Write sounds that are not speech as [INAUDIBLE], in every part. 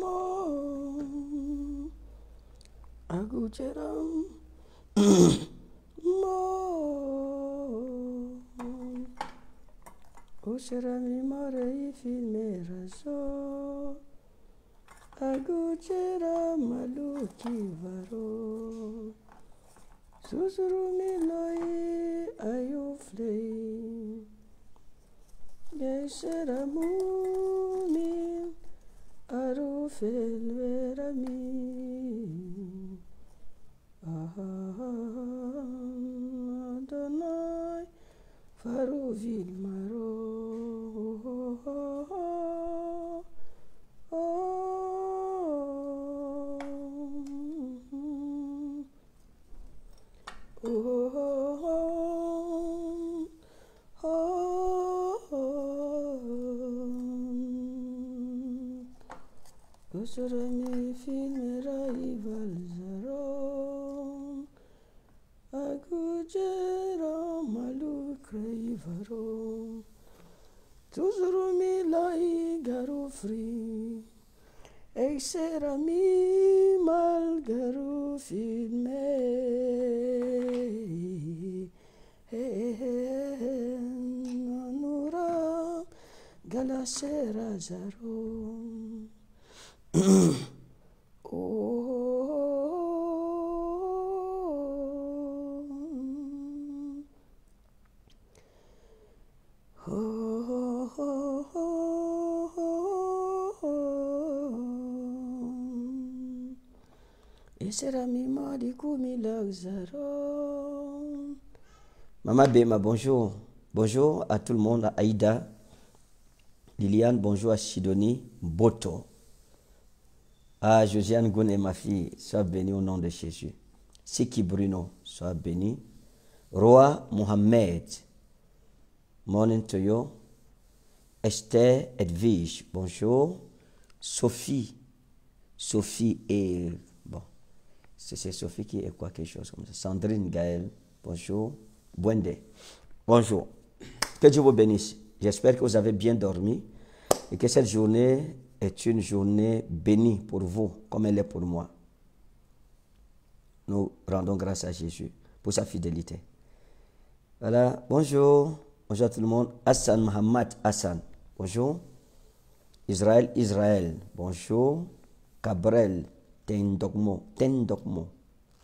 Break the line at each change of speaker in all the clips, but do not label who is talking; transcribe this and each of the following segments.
mo, Agujeram, Mo. Usherami Marei Filmerazo, Agujeram Maluki Varo, Suzurumi Loi Ayuflei jai shara mumin arufil verami adonai faruvil maro Czerwieni filmy rajwalzerom, a gujero malu krajwarom. Tuzrumi lai garufri, exerami mal garufilme. Nonura galasera zarom.
Mama Bema, bonjour. Bonjour à tout le monde, à Aïda, Liliane, bonjour à Sidonie, Boto. Ah, Josiane Goun et ma fille, sois bénie au nom de Jésus. Siki Bruno, sois béni. Roi Mohamed, morning to Esther Edwige, bonjour. Sophie, Sophie et. Bon, c'est Sophie qui est quoi, quelque chose comme ça. Sandrine Gaël, bonjour. Bwende, bonjour. Que Dieu vous bénisse. J'espère que vous avez bien dormi et que cette journée est une journée bénie pour vous, comme elle est pour moi. Nous rendons grâce à Jésus pour sa fidélité. Voilà, bonjour. Bonjour à tout le monde. Hassan Mohamed Hassan. Bonjour. Israël Israël. Bonjour. Cabrel Tendokmo. Tendokmo.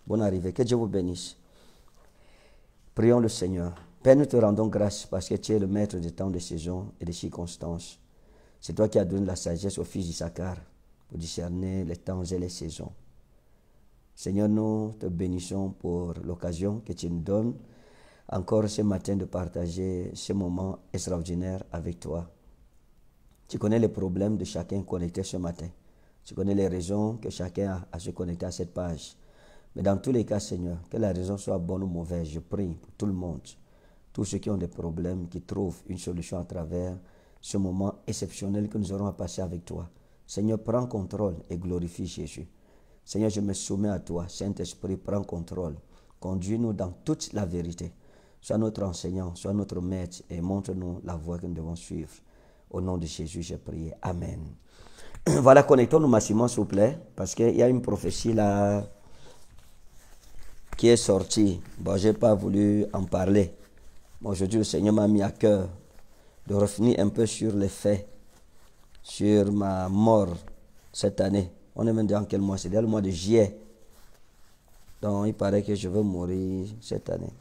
Bonne arrivée. Que Dieu vous bénisse. Prions le Seigneur. Père, nous te rendons grâce parce que tu es le maître des temps, des saisons et des circonstances. C'est toi qui as donné la sagesse au fils d'Issachar pour discerner les temps et les saisons. Seigneur, nous te bénissons pour l'occasion que tu nous donnes encore ce matin de partager ce moment extraordinaire avec toi. Tu connais les problèmes de chacun connecté ce matin. Tu connais les raisons que chacun a à se connecter à cette page. Mais dans tous les cas, Seigneur, que la raison soit bonne ou mauvaise, je prie pour tout le monde, tous ceux qui ont des problèmes, qui trouvent une solution à travers ce moment exceptionnel que nous aurons à passer avec toi. Seigneur, prends contrôle et glorifie Jésus. Seigneur, je me soumets à toi. Saint-Esprit, prends contrôle. Conduis-nous dans toute la vérité. Sois notre enseignant, sois notre maître et montre-nous la voie que nous devons suivre. Au nom de Jésus, j'ai prié. Amen. [CLEARS THROAT] voilà, connectons-nous massivement, s'il vous plaît, parce qu'il y a une prophétie là qui est sortie. Bon, je n'ai pas voulu en parler. Bon, Aujourd'hui, le Seigneur m'a mis à cœur de revenir un peu sur les faits, sur ma mort cette année. On est même dans quel mois C'est le mois de juillet. Donc il paraît que je vais mourir cette année.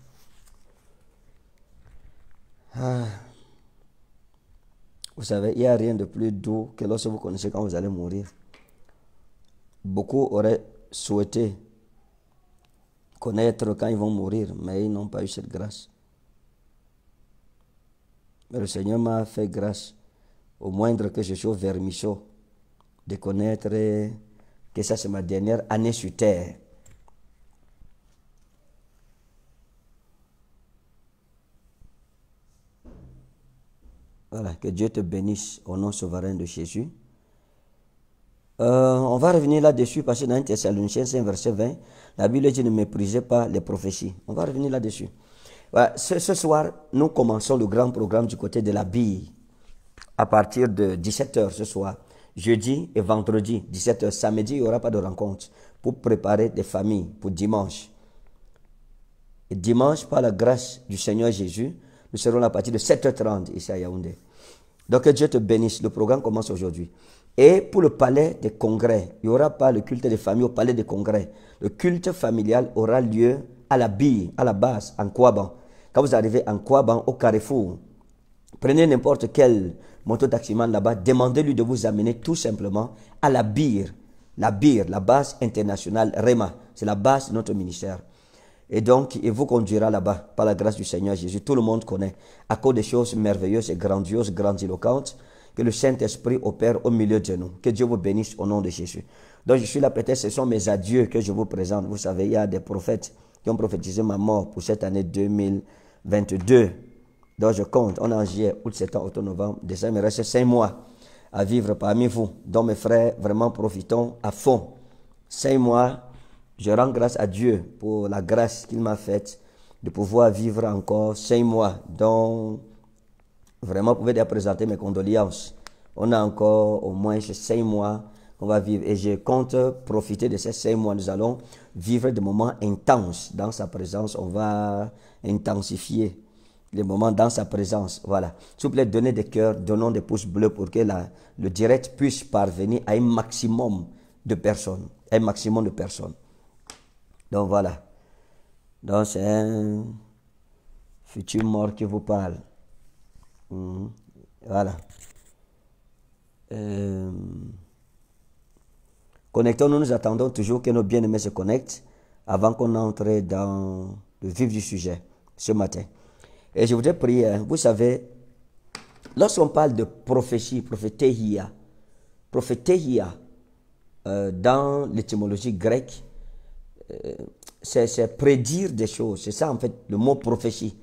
Ah. Vous savez, il n'y a rien de plus doux que lorsque vous connaissez quand vous allez mourir. Beaucoup auraient souhaité connaître quand ils vont mourir, mais ils n'ont pas eu cette grâce. Mais le Seigneur m'a fait grâce, au moindre que je sois vermisseau, de connaître que ça, c'est ma dernière année sur terre. Voilà, que Dieu te bénisse au nom souverain de Jésus. Euh, on va revenir là-dessus parce que dans 1 Thessaloniciens 5, verset 20, la Bible dit ne méprisez pas les prophéties. On va revenir là-dessus. Ce, soir, nous commençons le grand programme du côté de la bille à partir de 17h ce soir. Jeudi et vendredi, 17h. Samedi, il n'y aura pas de rencontre pour préparer des familles pour dimanche. Et dimanche, par la grâce du Seigneur Jésus, nous serons à partir de 7h30 ici à Yaoundé. Donc Dieu te bénisse. Le programme commence aujourd'hui. Et pour le palais des congrès, il n'y aura pas le culte des familles au palais des congrès. Le culte familial aura lieu à la bille, à la base, en Kouaban. Quand vous arrivez en Kouaban, au carrefour, prenez n'importe quel moto moto-taximan là-bas, demandez-lui de vous amener tout simplement à la BIR, la BIR, la base internationale REMA, c'est la base de notre ministère. Et donc, il vous conduira là-bas, par la grâce du Seigneur Jésus. Tout le monde connaît, à cause des choses merveilleuses et grandioses, grandiloquentes, que le Saint-Esprit opère au milieu de nous. Que Dieu vous bénisse au nom de Jésus. Donc, je suis là, peut-être ce sont mes adieux que je vous présente. Vous savez, il y a des prophètes qui ont prophétisé ma mort pour cette année 2000. 22. Donc je compte, on est en juillet, août, septembre, octobre, novembre, décembre, il reste 5 mois à vivre parmi vous. dont mes frères, vraiment profitons à fond. 5 mois, je rends grâce à Dieu pour la grâce qu'il m'a faite de pouvoir vivre encore 5 mois. dont, vraiment, vous pouvez déjà présenter mes condoléances. On a encore au moins 5 mois qu'on va vivre. Et je compte profiter de ces cinq mois. Nous allons vivre des moments intenses dans sa présence. On va intensifier les moments dans sa présence. Voilà. S'il vous plaît, donnez des cœurs, donnons des pouces bleus pour que la, le direct puisse parvenir à un maximum de personnes. Un maximum de personnes. Donc voilà. Donc c'est un futur mort qui vous parle. Hmm. Voilà. Euh, connectons-nous, nous attendons toujours que nos bien-aimés se connectent avant qu'on entre dans le vif du sujet ce matin. Et je voudrais prier, hein. vous savez, lorsqu'on parle de prophétie, prophétéia, prophétéia, euh, dans l'étymologie grecque, euh, c'est prédire des choses. C'est ça, en fait, le mot prophétie.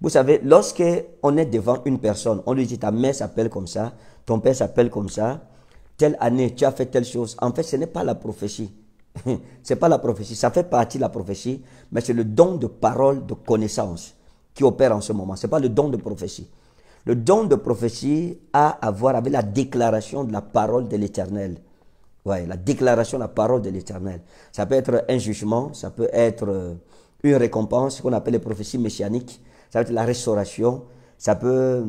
Vous savez, lorsque on est devant une personne, on lui dit ta mère s'appelle comme ça, ton père s'appelle comme ça, telle année tu as fait telle chose. En fait, ce n'est pas la prophétie. [LAUGHS] c'est pas la prophétie, ça fait partie de la prophétie, mais c'est le don de parole, de connaissance qui opère en ce moment. C'est pas le don de prophétie. Le don de prophétie a à voir avec la déclaration de la parole de l'Éternel. Ouais, la déclaration de la parole de l'Éternel. Ça peut être un jugement, ça peut être euh, une récompense, ce qu'on appelle les prophéties messianiques, ça peut être la restauration, ça peut...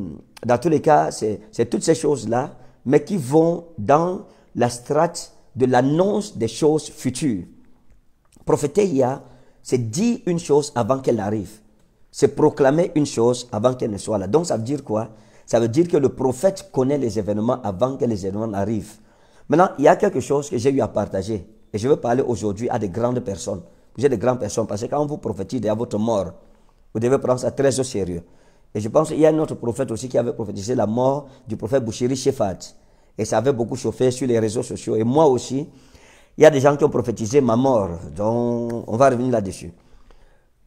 Dans tous les cas, c'est toutes ces choses-là, mais qui vont dans la strate de l'annonce des choses futures. a, c'est dire une chose avant qu'elle arrive. C'est proclamer une chose avant qu'elle ne soit là. Donc ça veut dire quoi Ça veut dire que le prophète connaît les événements avant que les événements arrivent. Maintenant, il y a quelque chose que j'ai eu à partager. Et je veux parler aujourd'hui à des grandes personnes. Vous êtes des grandes personnes parce que quand vous prophétisez à votre mort, vous devez prendre ça très au sérieux. Et je pense qu'il y a un autre prophète aussi qui avait prophétisé la mort du prophète Bouchiri Shefat. Et ça avait beaucoup chauffé sur les réseaux sociaux. Et moi aussi, il y a des gens qui ont prophétisé ma mort. Donc, on va revenir là-dessus.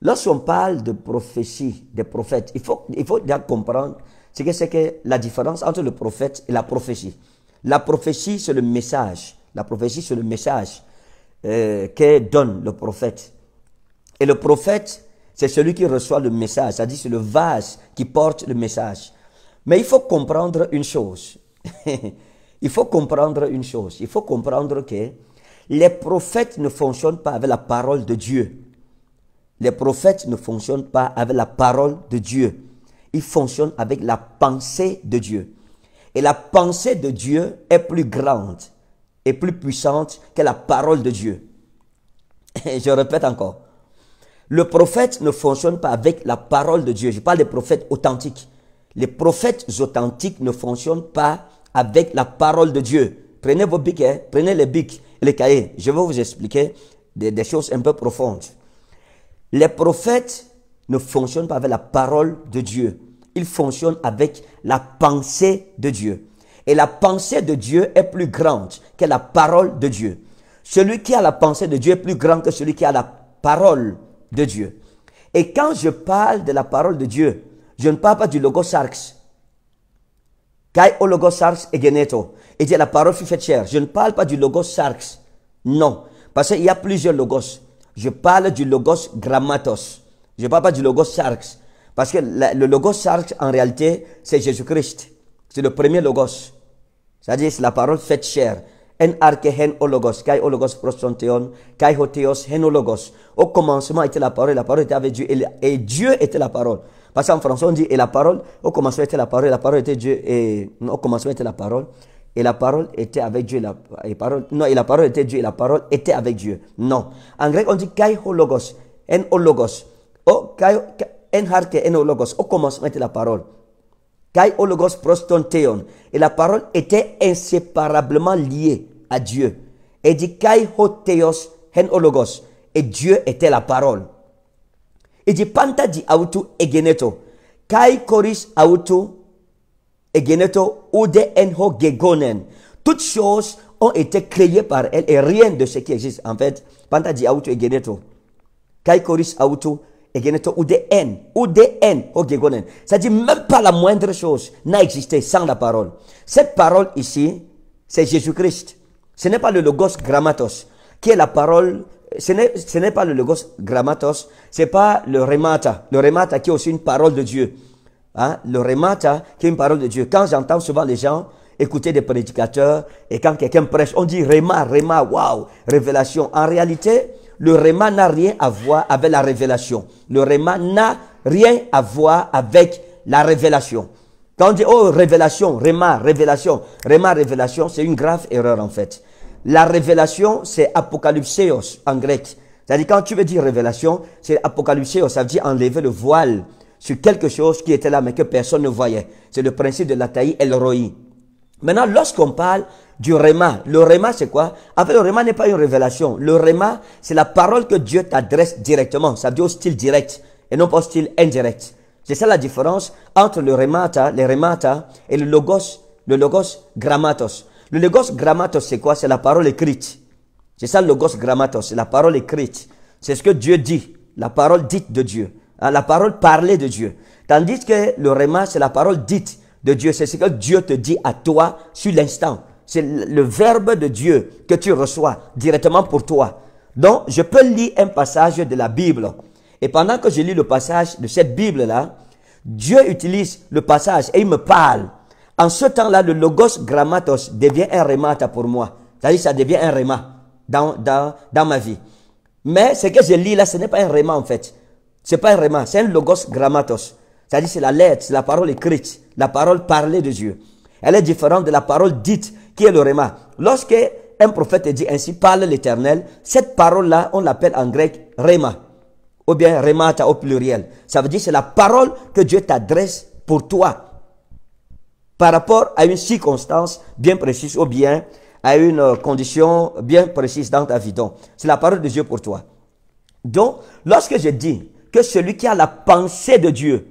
Lorsqu'on parle de prophétie des prophètes, il faut, il faut bien comprendre ce que c'est que la différence entre le prophète et la prophétie. La prophétie, c'est le message. La prophétie, c'est le message euh, que donne le prophète. Et le prophète, c'est celui qui reçoit le message, c'est-à-dire c'est le vase qui porte le message. Mais il faut comprendre une chose. [LAUGHS] Il faut comprendre une chose, il faut comprendre que les prophètes ne fonctionnent pas avec la parole de Dieu. Les prophètes ne fonctionnent pas avec la parole de Dieu. Ils fonctionnent avec la pensée de Dieu. Et la pensée de Dieu est plus grande et plus puissante que la parole de Dieu. Et [LAUGHS] je répète encore. Le prophète ne fonctionne pas avec la parole de Dieu. Je parle des prophètes authentiques. Les prophètes authentiques ne fonctionnent pas avec la parole de Dieu. Prenez vos bics, hein. prenez les bics les cahiers. Je vais vous expliquer des, choses un peu profondes. Les prophètes ne fonctionnent pas avec la parole de Dieu. Ils fonctionnent avec la pensée de Dieu. Et la pensée de Dieu est plus grande que la parole de Dieu. Celui qui a la pensée de Dieu est plus grand que celui qui a la parole de Dieu. Et quand je parle de la parole de Dieu, je ne parle pas du logo Kai sarx et geneto. Et dit la parole fut faite chère. Je ne parle pas du logos sarx. Non. Parce qu'il y a plusieurs logos. Je parle du logos grammatos. Je ne parle pas du logos sarx. Parce que le logos sarx, en réalité, c'est Jésus-Christ. C'est le premier logos. C'est-à-dire, c'est la parole faite chair en arche hen kai ologos logos kai hoteos hen Au commencement était la parole, la parole était avec Dieu, et, Dieu était la parole. Parce qu'en français, on dit, et la parole, au commencement était la parole, la parole était Dieu, et au commencement était la parole, et la parole était avec Dieu, et la, parole, non, et la parole était Dieu, et la parole était avec Dieu. Non. En grec, on dit, kai hologos. en logos, kai, en arche en au commencement était la parole. Kai hologos oh proston Et la parole était inséparablement liée à Dieu. Et dit Kai Hoteos oh hen hologos. Oh et Dieu était la parole. Il dit Panta di autu egeneto. Kai koris autu egeneto ude enho gegonen. Toutes choses ont été créées par elle et rien de ce qui existe en fait. Panta di autu egeneto. Kai koris autu ou des haines, ou des haines, cest même pas la moindre chose n'a existé sans la parole. Cette parole ici, c'est Jésus-Christ. Ce n'est pas le logos grammatos, qui est la parole, ce n'est pas le logos grammatos, c'est pas le remata, le remata qui est aussi une parole de Dieu. Hein? Le remata qui est une parole de Dieu. Quand j'entends souvent les gens écouter des prédicateurs, et quand quelqu'un prêche, on dit rema, rema, waouh, révélation. En réalité, le Réma n'a rien à voir avec la révélation. Le Réma n'a rien à voir avec la révélation. Quand on dit, oh, révélation, Réma, révélation, Réma, révélation, c'est une grave erreur en fait. La révélation, c'est apocalypseos en grec. C'est-à-dire quand tu veux dire révélation, c'est apocalypseos, ça veut dire enlever le voile sur quelque chose qui était là mais que personne ne voyait. C'est le principe de la taille El Roi. Maintenant, lorsqu'on parle du rhéma. Le rema c'est quoi En le rema n'est pas une révélation. Le rema c'est la parole que Dieu t'adresse directement. Ça veut dire au style direct et non pas au style indirect. C'est ça la différence entre le Remata, les Remata et le Logos, le Logos Grammatos. Le Logos Grammatos, c'est quoi C'est la parole écrite. C'est ça le Logos Grammatos, c'est la parole écrite. C'est ce que Dieu dit, la parole dite de Dieu, hein, la parole parlée de Dieu. Tandis que le Rema, c'est la parole dite de Dieu. C'est ce que Dieu te dit à toi sur l'instant c'est le verbe de Dieu que tu reçois directement pour toi. Donc, je peux lire un passage de la Bible. Et pendant que je lis le passage de cette Bible-là, Dieu utilise le passage et il me parle. En ce temps-là, le logos grammatos devient un remata pour moi. C'est-à-dire, ça devient un rema dans, ma vie. Mais ce que je lis là, ce n'est pas un rema en fait. Ce n'est pas un rema, c'est un logos grammatos. C'est-à-dire, c'est la lettre, c'est la parole écrite, la parole parlée de Dieu. Elle est différente de la parole dite qui est le rema? Lorsque un prophète dit ainsi, parle l'Éternel, cette parole-là, on l'appelle en grec Réma. Ou bien Remata au pluriel. Ça veut dire c'est la parole que Dieu t'adresse pour toi. Par rapport à une circonstance bien précise ou bien à une condition bien précise dans ta vie. Donc, c'est la parole de Dieu pour toi. Donc, lorsque je dis que celui qui a la pensée de Dieu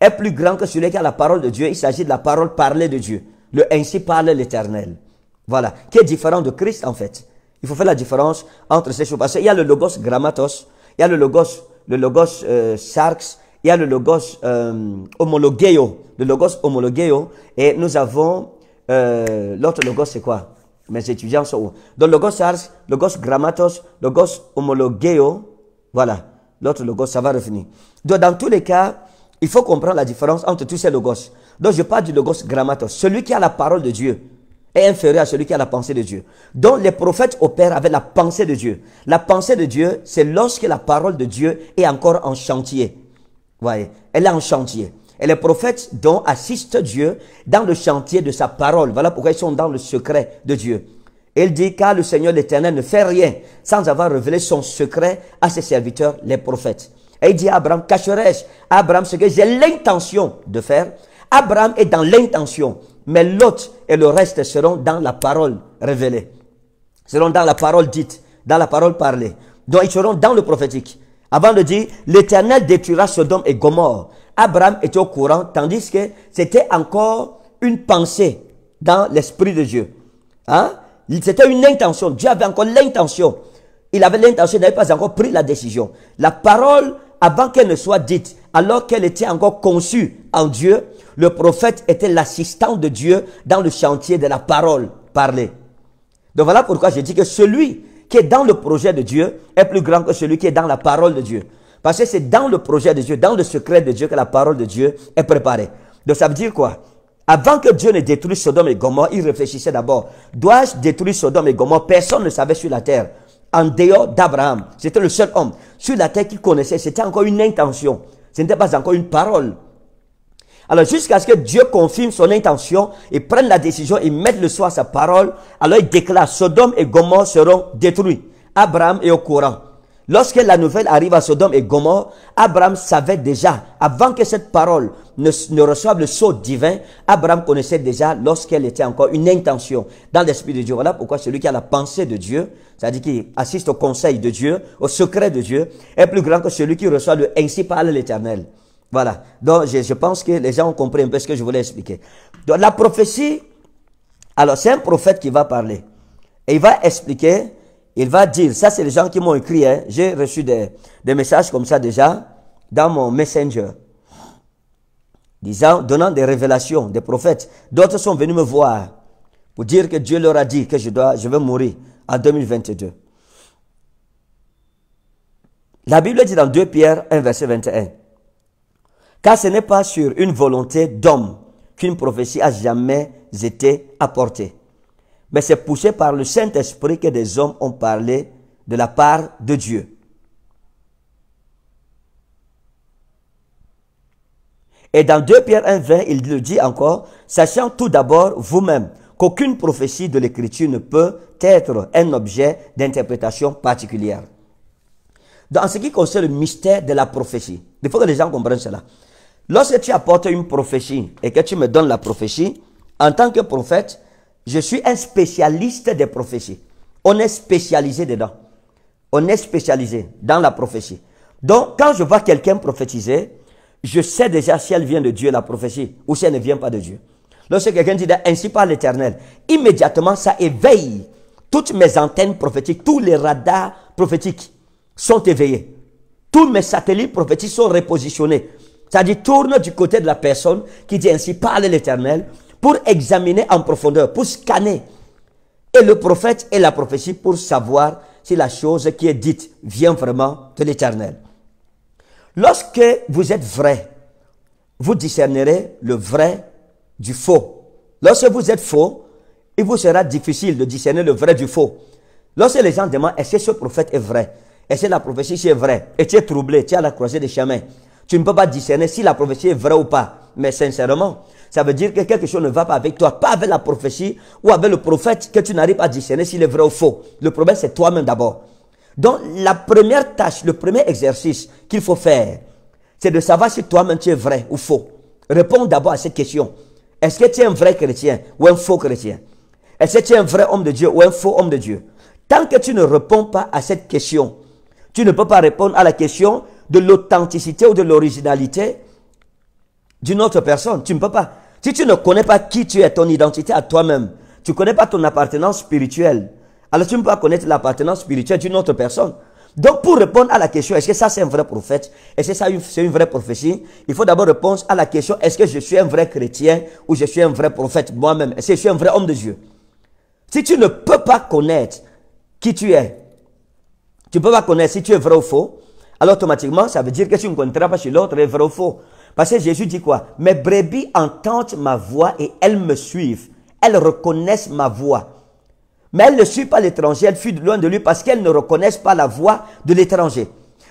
est plus grand que celui qui a la parole de Dieu, il s'agit de la parole parlée de Dieu. Le ainsi parle l'Éternel. Voilà, qui est différent de Christ en fait. Il faut faire la différence entre ces choses. Parce qu'il y a le logos grammatos, il y a le logos, le logos euh, sarx, il y a le logos euh, homologeo, le logos homologeo, et nous avons euh, l'autre logos c'est quoi Mes étudiants sont où Donc le logos sarx, logos grammatos, le logos homologeo, voilà. L'autre logos, ça va revenir. Donc dans tous les cas, il faut comprendre la différence entre tous ces logos. Donc je parle du logos grammatos, celui qui a la parole de Dieu est inférieur à celui qui a la pensée de Dieu. Donc les prophètes opèrent avec la pensée de Dieu. La pensée de Dieu, c'est lorsque la parole de Dieu est encore en chantier. Voyez, elle est en chantier. Et les prophètes dont assistent Dieu dans le chantier de sa parole. Voilà pourquoi ils sont dans le secret de Dieu. Il dit car le Seigneur l'Éternel ne fait rien sans avoir révélé son secret à ses serviteurs, les prophètes. Et il dit à Abraham, cacherai-je Abraham, ce que j'ai l'intention de faire, Abraham est dans l'intention, mais l'autre et le reste seront dans la parole révélée, seront dans la parole dite, dans la parole parlée. Donc ils seront dans le prophétique. Avant de dire, l'Éternel détruira Sodome et Gomorre. Abraham était au courant, tandis que c'était encore une pensée dans l'Esprit de Dieu. Hein? C'était une intention. Dieu avait encore l'intention. Il avait l'intention, il n'avait pas encore pris la décision. La parole, avant qu'elle ne soit dite, alors qu'elle était encore conçue en Dieu, le prophète était l'assistant de Dieu dans le chantier de la parole parlée. Donc voilà pourquoi je dis que celui qui est dans le projet de Dieu est plus grand que celui qui est dans la parole de Dieu. Parce que c'est dans le projet de Dieu, dans le secret de Dieu que la parole de Dieu est préparée. Donc ça veut dire quoi Avant que Dieu ne détruise Sodome et Gomorrhe, il réfléchissait d'abord. Dois-je détruire Sodome et Gomorrhe Personne ne savait sur la terre. En dehors d'Abraham, c'était le seul homme sur la terre qui connaissait. C'était encore une intention. Ce n'était pas encore une parole. Alors jusqu'à ce que Dieu confirme son intention et prenne la décision et mette le sceau à sa parole, alors il déclare Sodome et Gomorre seront détruits. Abraham est au courant. Lorsque la nouvelle arrive à Sodome et Gomorre, Abraham savait déjà, avant que cette parole ne, reçoive le sceau divin, Abraham connaissait déjà lorsqu'elle était encore une intention dans l'Esprit de Dieu. Voilà pourquoi celui qui a la pensée de Dieu, c'est-à-dire qui assiste au conseil de Dieu, au secret de Dieu, est plus grand que celui qui reçoit le ainsi parle l'Éternel. Voilà. Donc, je, pense que les gens ont compris un peu ce que je voulais expliquer. Donc, la prophétie, alors, c'est un prophète qui va parler. Et il va expliquer, il va dire, ça, c'est les gens qui m'ont écrit, hein. j'ai reçu des, des, messages comme ça déjà dans mon messenger, disant, donnant des révélations, des prophètes. D'autres sont venus me voir pour dire que Dieu leur a dit que je, dois, je vais mourir en 2022. La Bible dit dans 2 Pierre 1, verset 21. Car ce n'est pas sur une volonté d'homme qu'une prophétie a jamais été apportée. Mais c'est poussé par le Saint-Esprit que des hommes ont parlé de la part de Dieu. Et dans 2 Pierre 1, 20, il le dit encore, sachant tout d'abord vous-même qu'aucune prophétie de l'Écriture ne peut être un objet d'interprétation particulière. Dans ce qui concerne le mystère de la prophétie, il faut que les gens comprennent cela. Lorsque tu apportes une prophétie et que tu me donnes la prophétie, en tant que prophète, je suis un spécialiste des prophéties. On est spécialisé dedans. On est spécialisé dans la prophétie. Donc, quand je vois quelqu'un prophétiser, je sais déjà si elle vient de Dieu, la prophétie, ou si elle ne vient pas de Dieu. Lorsque quelqu'un dit ainsi par l'éternel, immédiatement ça éveille toutes mes antennes prophétiques, tous les radars prophétiques sont éveillés. Tous mes satellites prophétiques sont repositionnés. C'est-à-dire tourne du côté de la personne qui dit ainsi parle l'Éternel pour examiner en profondeur, pour scanner. Et le prophète et la prophétie pour savoir si la chose qui est dite vient vraiment de l'Éternel. Lorsque vous êtes vrai, vous discernerez le vrai du faux. Lorsque vous êtes faux, il vous sera difficile de discerner le vrai du faux. Lorsque les gens demandent est-ce que ce prophète est vrai Est-ce que la prophétie est vraie Et tu es troublé, tu es à la croisée des chemins. Tu ne peux pas discerner si la prophétie est vraie ou pas. Mais sincèrement, ça veut dire que quelque chose ne va pas avec toi, pas avec la prophétie ou avec le prophète que tu n'arrives pas à discerner s'il est vrai ou faux. Le problème, c'est toi-même d'abord. Donc, la première tâche, le premier exercice qu'il faut faire, c'est de savoir si toi-même tu es vrai ou faux. Réponds d'abord à cette question. Est-ce que tu es un vrai chrétien ou un faux chrétien Est-ce que tu es un vrai homme de Dieu ou un faux homme de Dieu Tant que tu ne réponds pas à cette question, tu ne peux pas répondre à la question de l'authenticité ou de l'originalité d'une autre personne. Tu ne peux pas. Si tu ne connais pas qui tu es, ton identité à toi-même, tu ne connais pas ton appartenance spirituelle, alors tu ne peux pas connaître l'appartenance spirituelle d'une autre personne. Donc pour répondre à la question, est-ce que ça c'est un vrai prophète Est-ce que ça c'est une vraie prophétie Il faut d'abord répondre à la question, est-ce que je suis un vrai chrétien ou je suis un vrai prophète moi-même Est-ce que je suis un vrai homme de Dieu Si tu ne peux pas connaître qui tu es, tu ne peux pas connaître si tu es vrai ou faux, alors automatiquement, ça veut dire que tu ne connaîtras pas sur l'autre, est vrai ou faux. Parce que Jésus dit quoi Mes brebis entendent ma voix et elles me suivent. Elles reconnaissent ma voix. Mais elles ne suivent pas l'étranger, elles fuient loin de lui parce qu'elles ne reconnaissent pas la voix de l'étranger.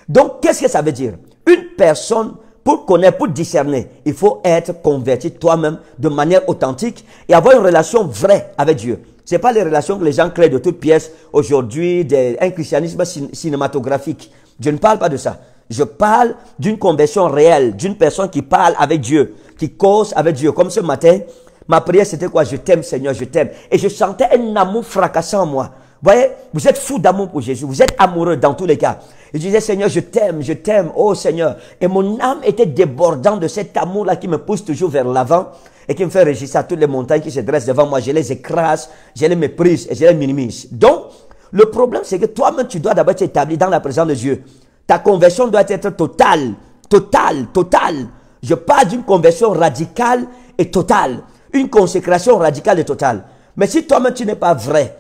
Donc, qu'est-ce que ça veut dire Une personne, pour connaître, pour discerner, il faut être converti toi-même de manière authentique et avoir une relation vraie avec Dieu. Ce n'est pas les relations que les gens créent de toutes pièces aujourd'hui, un christianisme cinématographique. Je ne parle pas de ça. Je parle d'une conversion réelle, d'une personne qui parle avec Dieu, qui cause avec Dieu. Comme ce matin, ma prière c'était quoi Je t'aime Seigneur, je t'aime. Et je sentais un amour fracassant en moi. Vous voyez, vous êtes fou d'amour pour Jésus, vous êtes amoureux dans tous les cas. je disais, Seigneur, je t'aime, je t'aime, oh Seigneur. Et mon âme était débordante de cet amour-là qui me pousse toujours vers l'avant et qui me fait régisser à toutes les montagnes qui se dressent devant moi. Je les écrase, je les méprise et je les minimise. Donc, le problème, c'est que toi-même, tu dois d'abord t'établir dans la présence de Dieu. Ta conversion doit être totale, totale, totale. Je parle d'une conversion radicale et totale. Une consécration radicale et totale. Mais si toi-même, tu n'es pas vrai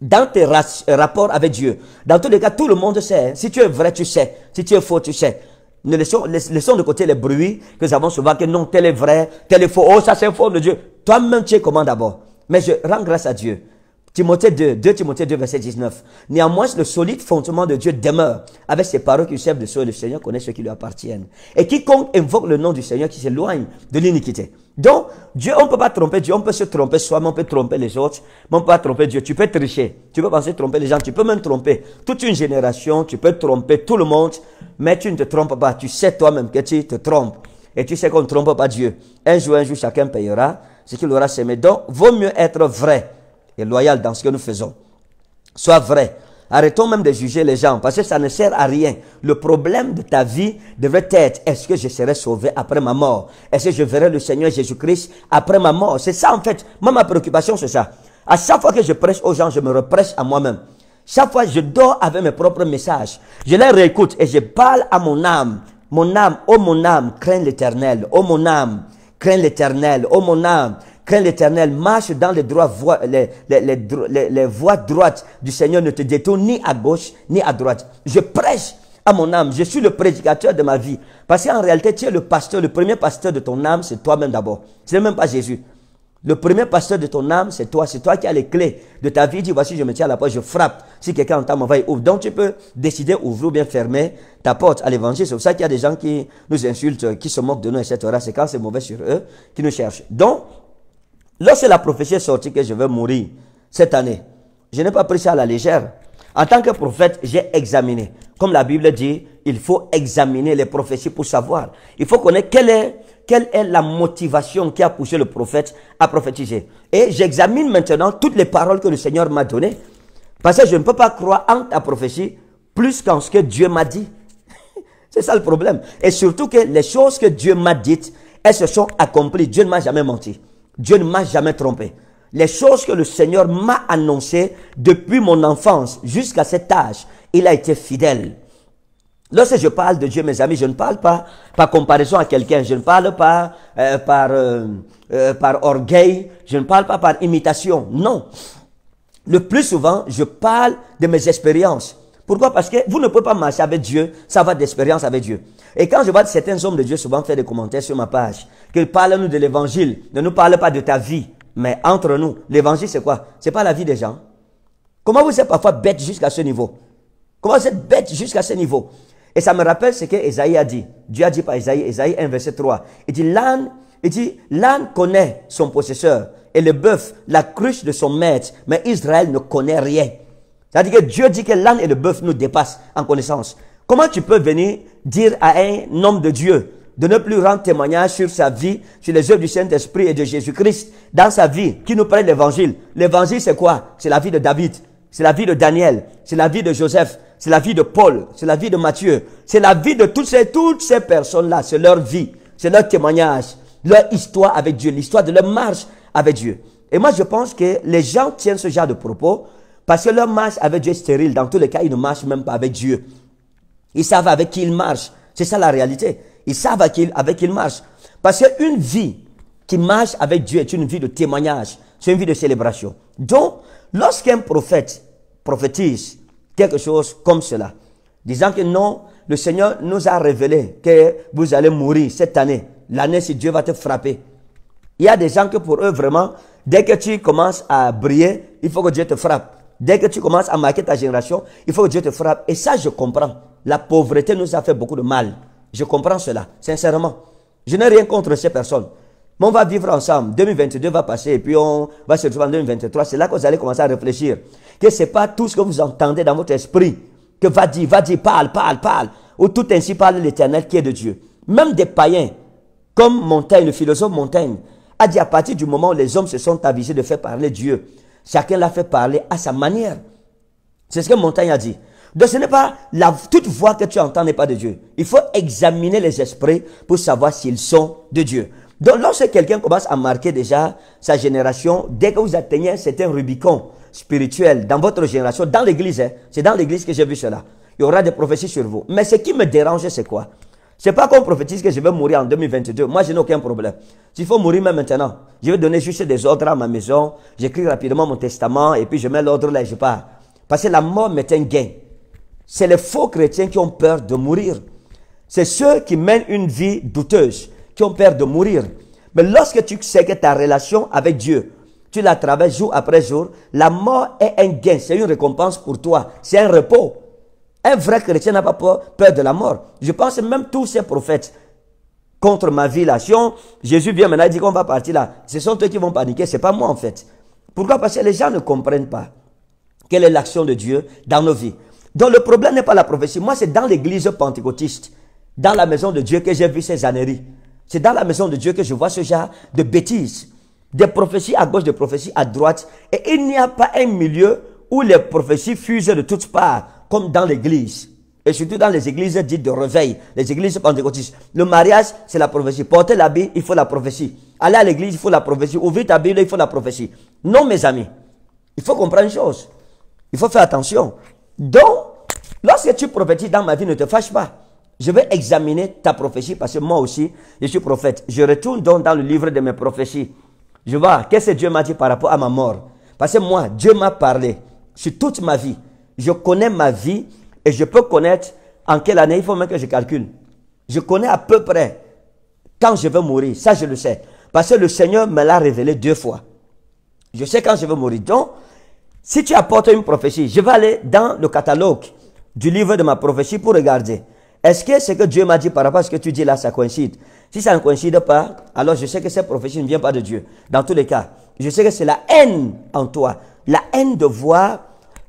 dans tes rapports avec Dieu, dans tous les cas, tout le monde sait. Hein. Si tu es vrai, tu sais. Si tu es faux, tu sais. Ne laissons, laissons de côté les bruits que nous avons souvent, que non, tel est vrai, tel est faux. Oh, ça c'est faux de Dieu. Toi-même, tu es comment d'abord Mais je rends grâce à Dieu Timothée 2, 2 Timothée 2, verset 19. Néanmoins, le solide fondement de Dieu demeure avec ses paroles qui servent de soi. Le Seigneur connaît ceux qui lui appartiennent. Et quiconque invoque le nom du Seigneur qui s'éloigne de l'iniquité. Donc, Dieu, on ne peut pas tromper Dieu, on peut se tromper soi-même, on peut tromper les autres, mais on peut pas tromper Dieu. Tu peux tricher, tu peux penser tromper les gens, tu peux même tromper toute une génération, tu peux tromper tout le monde, mais tu ne te trompes pas. Tu sais toi-même que tu te trompes. Et tu sais qu'on ne trompe pas Dieu. Un jour, un jour, chacun payera ce qu'il aura semé. Donc, vaut mieux être vrai loyal dans ce que nous faisons. Sois vrai. Arrêtons même de juger les gens parce que ça ne sert à rien. Le problème de ta vie devrait être est-ce que je serai sauvé après ma mort Est-ce que je verrai le Seigneur Jésus-Christ après ma mort C'est ça en fait. Moi, ma préoccupation, c'est ça. À chaque fois que je prêche aux gens, je me represse à moi-même. Chaque fois, je dors avec mes propres messages. Je les réécoute et je parle à mon âme. Mon âme, oh mon âme, crains l'éternel. Oh mon âme, crains l'éternel. Oh mon âme, quand l'éternel, marche dans les, voies, les, voies droites du Seigneur, ne te détourne ni à gauche ni à droite. Je prêche à mon âme, je suis le prédicateur de ma vie. Parce qu'en réalité, tu es le pasteur, le premier pasteur de ton âme, c'est toi-même d'abord. Ce n'est même pas Jésus. Le premier pasteur de ton âme, c'est toi. C'est toi qui as les clés de ta vie. Dis, voici, je me tiens à la porte, je frappe. Si quelqu'un entend mon voix, ouvre. Donc, tu peux décider ouvrir ou bien fermer ta porte à l'évangile. C'est pour ça qu'il y a des gens qui nous insultent, qui se moquent de nous, etc. C'est quand c'est mauvais sur eux, qui nous cherchent. Donc, Lorsque la prophétie est sortie que je vais mourir cette année, je n'ai pas pris ça à la légère. En tant que prophète, j'ai examiné. Comme la Bible dit, il faut examiner les prophéties pour savoir. Il faut connaître quelle est, quelle est la motivation qui a poussé le prophète à prophétiser. Et j'examine maintenant toutes les paroles que le Seigneur m'a données. Parce que je ne peux pas croire en ta prophétie plus qu'en ce que Dieu m'a dit. [LAUGHS] C'est ça le problème. Et surtout que les choses que Dieu m'a dites, elles se sont accomplies. Dieu ne m'a jamais menti. Dieu ne m'a jamais trompé. Les choses que le Seigneur m'a annoncées depuis mon enfance jusqu'à cet âge, il a été fidèle. Lorsque je parle de Dieu, mes amis, je ne parle pas par comparaison à quelqu'un, je ne parle pas euh, par, euh, euh, par orgueil, je ne parle pas par imitation, non. Le plus souvent, je parle de mes expériences. Pourquoi Parce que vous ne pouvez pas marcher avec Dieu, ça va d'expérience avec Dieu. Et quand je vois certains hommes de Dieu souvent faire des commentaires sur ma page, qu'ils parlent nous de l'évangile, ne nous parle pas de ta vie, mais entre nous, l'évangile c'est quoi C'est pas la vie des gens. Comment vous êtes parfois bête jusqu'à ce niveau Comment vous êtes bête jusqu'à ce niveau Et ça me rappelle ce que Esaïe a dit. Dieu a dit par Esaïe, Esaïe 1 verset 3. Il dit l'âne, il dit l'âne connaît son possesseur et le bœuf la cruche de son maître, mais Israël ne connaît rien. C'est-à-dire que Dieu dit que l'âne et le bœuf nous dépassent en connaissance. Comment tu peux venir dire à un homme de Dieu de ne plus rendre témoignage sur sa vie, sur les œuvres du Saint-Esprit et de Jésus-Christ dans sa vie, qui nous prête l'évangile. L'évangile, c'est quoi C'est la vie de David, c'est la vie de Daniel, c'est la vie de Joseph, c'est la vie de Paul, c'est la vie de Matthieu, c'est la vie de toutes toutes ces personnes-là, c'est leur vie, c'est leur témoignage, leur histoire avec Dieu, l'histoire de leur marche avec Dieu. Et moi, je pense que les gens tiennent ce genre de propos parce que leur marche avec Dieu est stérile. Dans tous les cas, ils ne marchent même pas avec Dieu. Ils savent avec qui ils marchent. C'est ça la réalité. Ils savent avec qui, avec ils marchent. Parce qu'une vie qui marche avec Dieu est une vie de témoignage. C'est une vie de célébration. Donc, lorsqu'un prophète prophétise quelque chose comme cela, disant que non, le Seigneur nous a révélé que vous allez mourir cette année, l'année si Dieu va te frapper. Il y a des gens que pour eux, vraiment, dès que tu commences à briller, il faut que Dieu te frappe. Dès que tu commences à marquer ta génération, il faut que Dieu te frappe. Et ça, je comprends. La pauvreté nous a fait beaucoup de mal. Je comprends cela, sincèrement. Je n'ai rien contre ces personnes. Mais on va vivre ensemble. 2022 va passer et puis on va se retrouver en 2023. C'est là que vous allez commencer à réfléchir. Que ce n'est pas tout ce que vous entendez dans votre esprit. Que va dire, va dire, parle, parle, parle. Ou tout ainsi parle l'éternel qui est de Dieu. Même des païens, comme Montaigne, le philosophe Montaigne, a dit à partir du moment où les hommes se sont avisés de faire parler Dieu, Chacun l'a fait parler à sa manière. C'est ce que Montaigne a dit. Donc ce n'est pas la, toute voix que tu entends n'est pas de Dieu. Il faut examiner les esprits pour savoir s'ils sont de Dieu. Donc lorsque quelqu'un commence à marquer déjà sa génération, dès que vous atteignez un certain Rubicon spirituel dans votre génération, dans l'église, hein, c'est dans l'église que j'ai vu cela, il y aura des prophéties sur vous. Mais ce qui me dérange, c'est quoi c'est pas qu'on prophétise que je vais mourir en 2022. Moi, je n'ai aucun problème. S'il faut mourir même maintenant, je vais donner juste des ordres à ma maison. J'écris rapidement mon testament et puis je mets l'ordre là et je pars. Parce que la mort m'est un gain. C'est les faux chrétiens qui ont peur de mourir. C'est ceux qui mènent une vie douteuse, qui ont peur de mourir. Mais lorsque tu sais que ta relation avec Dieu, tu la traverses jour après jour, la mort est un gain, c'est une récompense pour toi, c'est un repos. Un vrai chrétien n'a pas peur, de la mort. Je pense même tous ces prophètes contre ma vie là. Si Jésus vient maintenant dit qu'on va partir là, ce sont eux qui vont paniquer, c'est pas moi en fait. Pourquoi Parce que les gens ne comprennent pas quelle est l'action de Dieu dans nos vies. Donc le problème n'est pas la prophétie. Moi, c'est dans l'église pentecôtiste, dans la maison de Dieu que j'ai vu ces âneries. C'est dans la maison de Dieu que je vois ce genre de bêtises. Des prophéties à gauche, des prophéties à droite. Et il n'y a pas un milieu où les prophéties fusent de toutes parts comme dans l'église. Et surtout dans les églises dites de réveil, les églises pentecôtistes. Le mariage, c'est la prophétie. Porter l'habit, il faut la prophétie. Aller à l'église, il faut la prophétie. Ouvrir ta Bible, il faut la prophétie. Non, mes amis. Il faut comprendre une chose. Il faut faire attention. Donc, lorsque tu prophétises dans ma vie, ne te fâche pas. Je vais examiner ta prophétie parce que moi aussi, je suis prophète. Je retourne donc dans le livre de mes prophéties. Je vois qu'est-ce que Dieu m'a dit par rapport à ma mort. Parce que moi, Dieu m'a parlé sur toute ma vie. Je connais ma vie et je peux connaître en quelle année il faut même que je calcule. Je connais à peu près quand je veux mourir. Ça, je le sais. Parce que le Seigneur me l'a révélé deux fois. Je sais quand je veux mourir. Donc, si tu apportes une prophétie, je vais aller dans le catalogue du livre de ma prophétie pour regarder. Est-ce que ce que Dieu m'a dit par rapport à ce que tu dis là, ça coïncide Si ça ne coïncide pas, alors je sais que cette prophétie ne vient pas de Dieu. Dans tous les cas, je sais que c'est la haine en toi. La haine de voir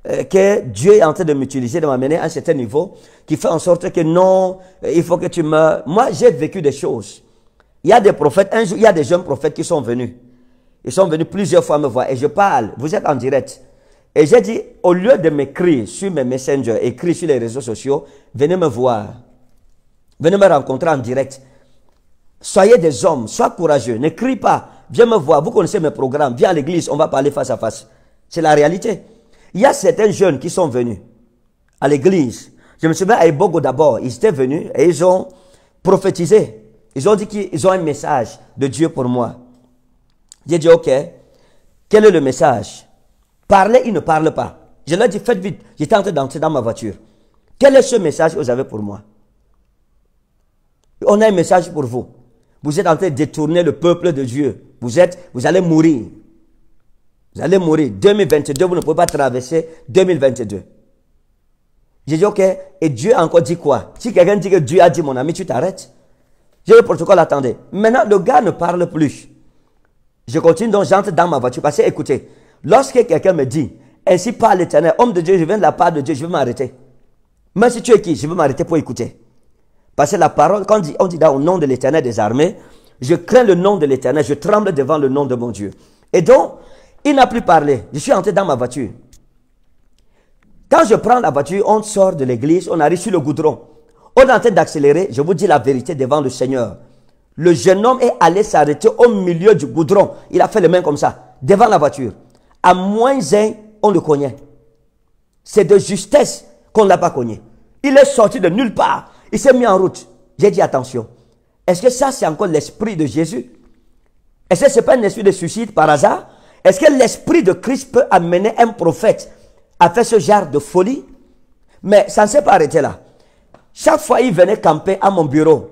euh, que Dieu est en train de m'utiliser, de m'amener à un certain niveau, qui fait en sorte que non, euh, il faut que tu meurs. Moi, j'ai vécu des choses. Il y a des prophètes, un il y a des jeunes prophètes qui sont venus. Ils sont venus plusieurs fois me voir et je parle. Vous êtes en direct. Et j'ai dit, au lieu de m'écrire sur mes messengers, écrire sur les réseaux sociaux, venez me voir. Venez me rencontrer en direct. Soyez des hommes, sois courageux, n'écris pas. Viens me voir. Vous connaissez mes programmes. Viens à l'église, on va parler face à face. C'est la réalité. Il y a certains jeunes qui sont venus à l'église. Je me souviens à Ebogo d'abord, ils étaient venus et ils ont prophétisé. Ils ont dit qu'ils ont un message de Dieu pour moi. J'ai dit, ok, quel est le message Parlez, ils ne parlent pas. Je leur ai dit, faites vite, j'étais en train d'entrer dans ma voiture. Quel est ce message que vous avez pour moi On a un message pour vous. Vous êtes en train de détourner le peuple de Dieu. Vous, êtes, vous allez mourir. Vous allez mourir. 2022, vous ne pouvez pas traverser 2022. J'ai dit, ok, et Dieu a encore dit quoi Si quelqu'un dit que Dieu a dit, mon ami, tu t'arrêtes. J'ai le protocole, attendez. Maintenant, le gars ne parle plus. Je continue, donc j'entre dans ma voiture. Parce que, écoutez, lorsque quelqu'un me dit, ainsi parle l'éternel, homme de Dieu, je viens de la part de Dieu, je vais m'arrêter. Même si tu es qui, je vais m'arrêter pour écouter. Parce que la parole, quand on dit, on dit dans, au nom de l'éternel des armées, je crains le nom de l'éternel, je tremble devant le nom de mon Dieu. Et donc, il n'a plus parlé. Je suis entré dans ma voiture. Quand je prends la voiture, on sort de l'église, on arrive sur le goudron. On est en train d'accélérer. Je vous dis la vérité devant le Seigneur. Le jeune homme est allé s'arrêter au milieu du goudron. Il a fait les mains comme ça, devant la voiture. À moins un, on le connaît. C'est de justesse qu'on ne l'a pas cogné. Il est sorti de nulle part. Il s'est mis en route. J'ai dit attention. Est-ce que ça, c'est encore l'esprit de Jésus Est-ce que ce n'est pas un esprit de suicide par hasard est-ce que l'esprit de Christ peut amener un prophète à faire ce genre de folie Mais ça ne s'est pas arrêté là. Chaque fois, il venait camper à mon bureau,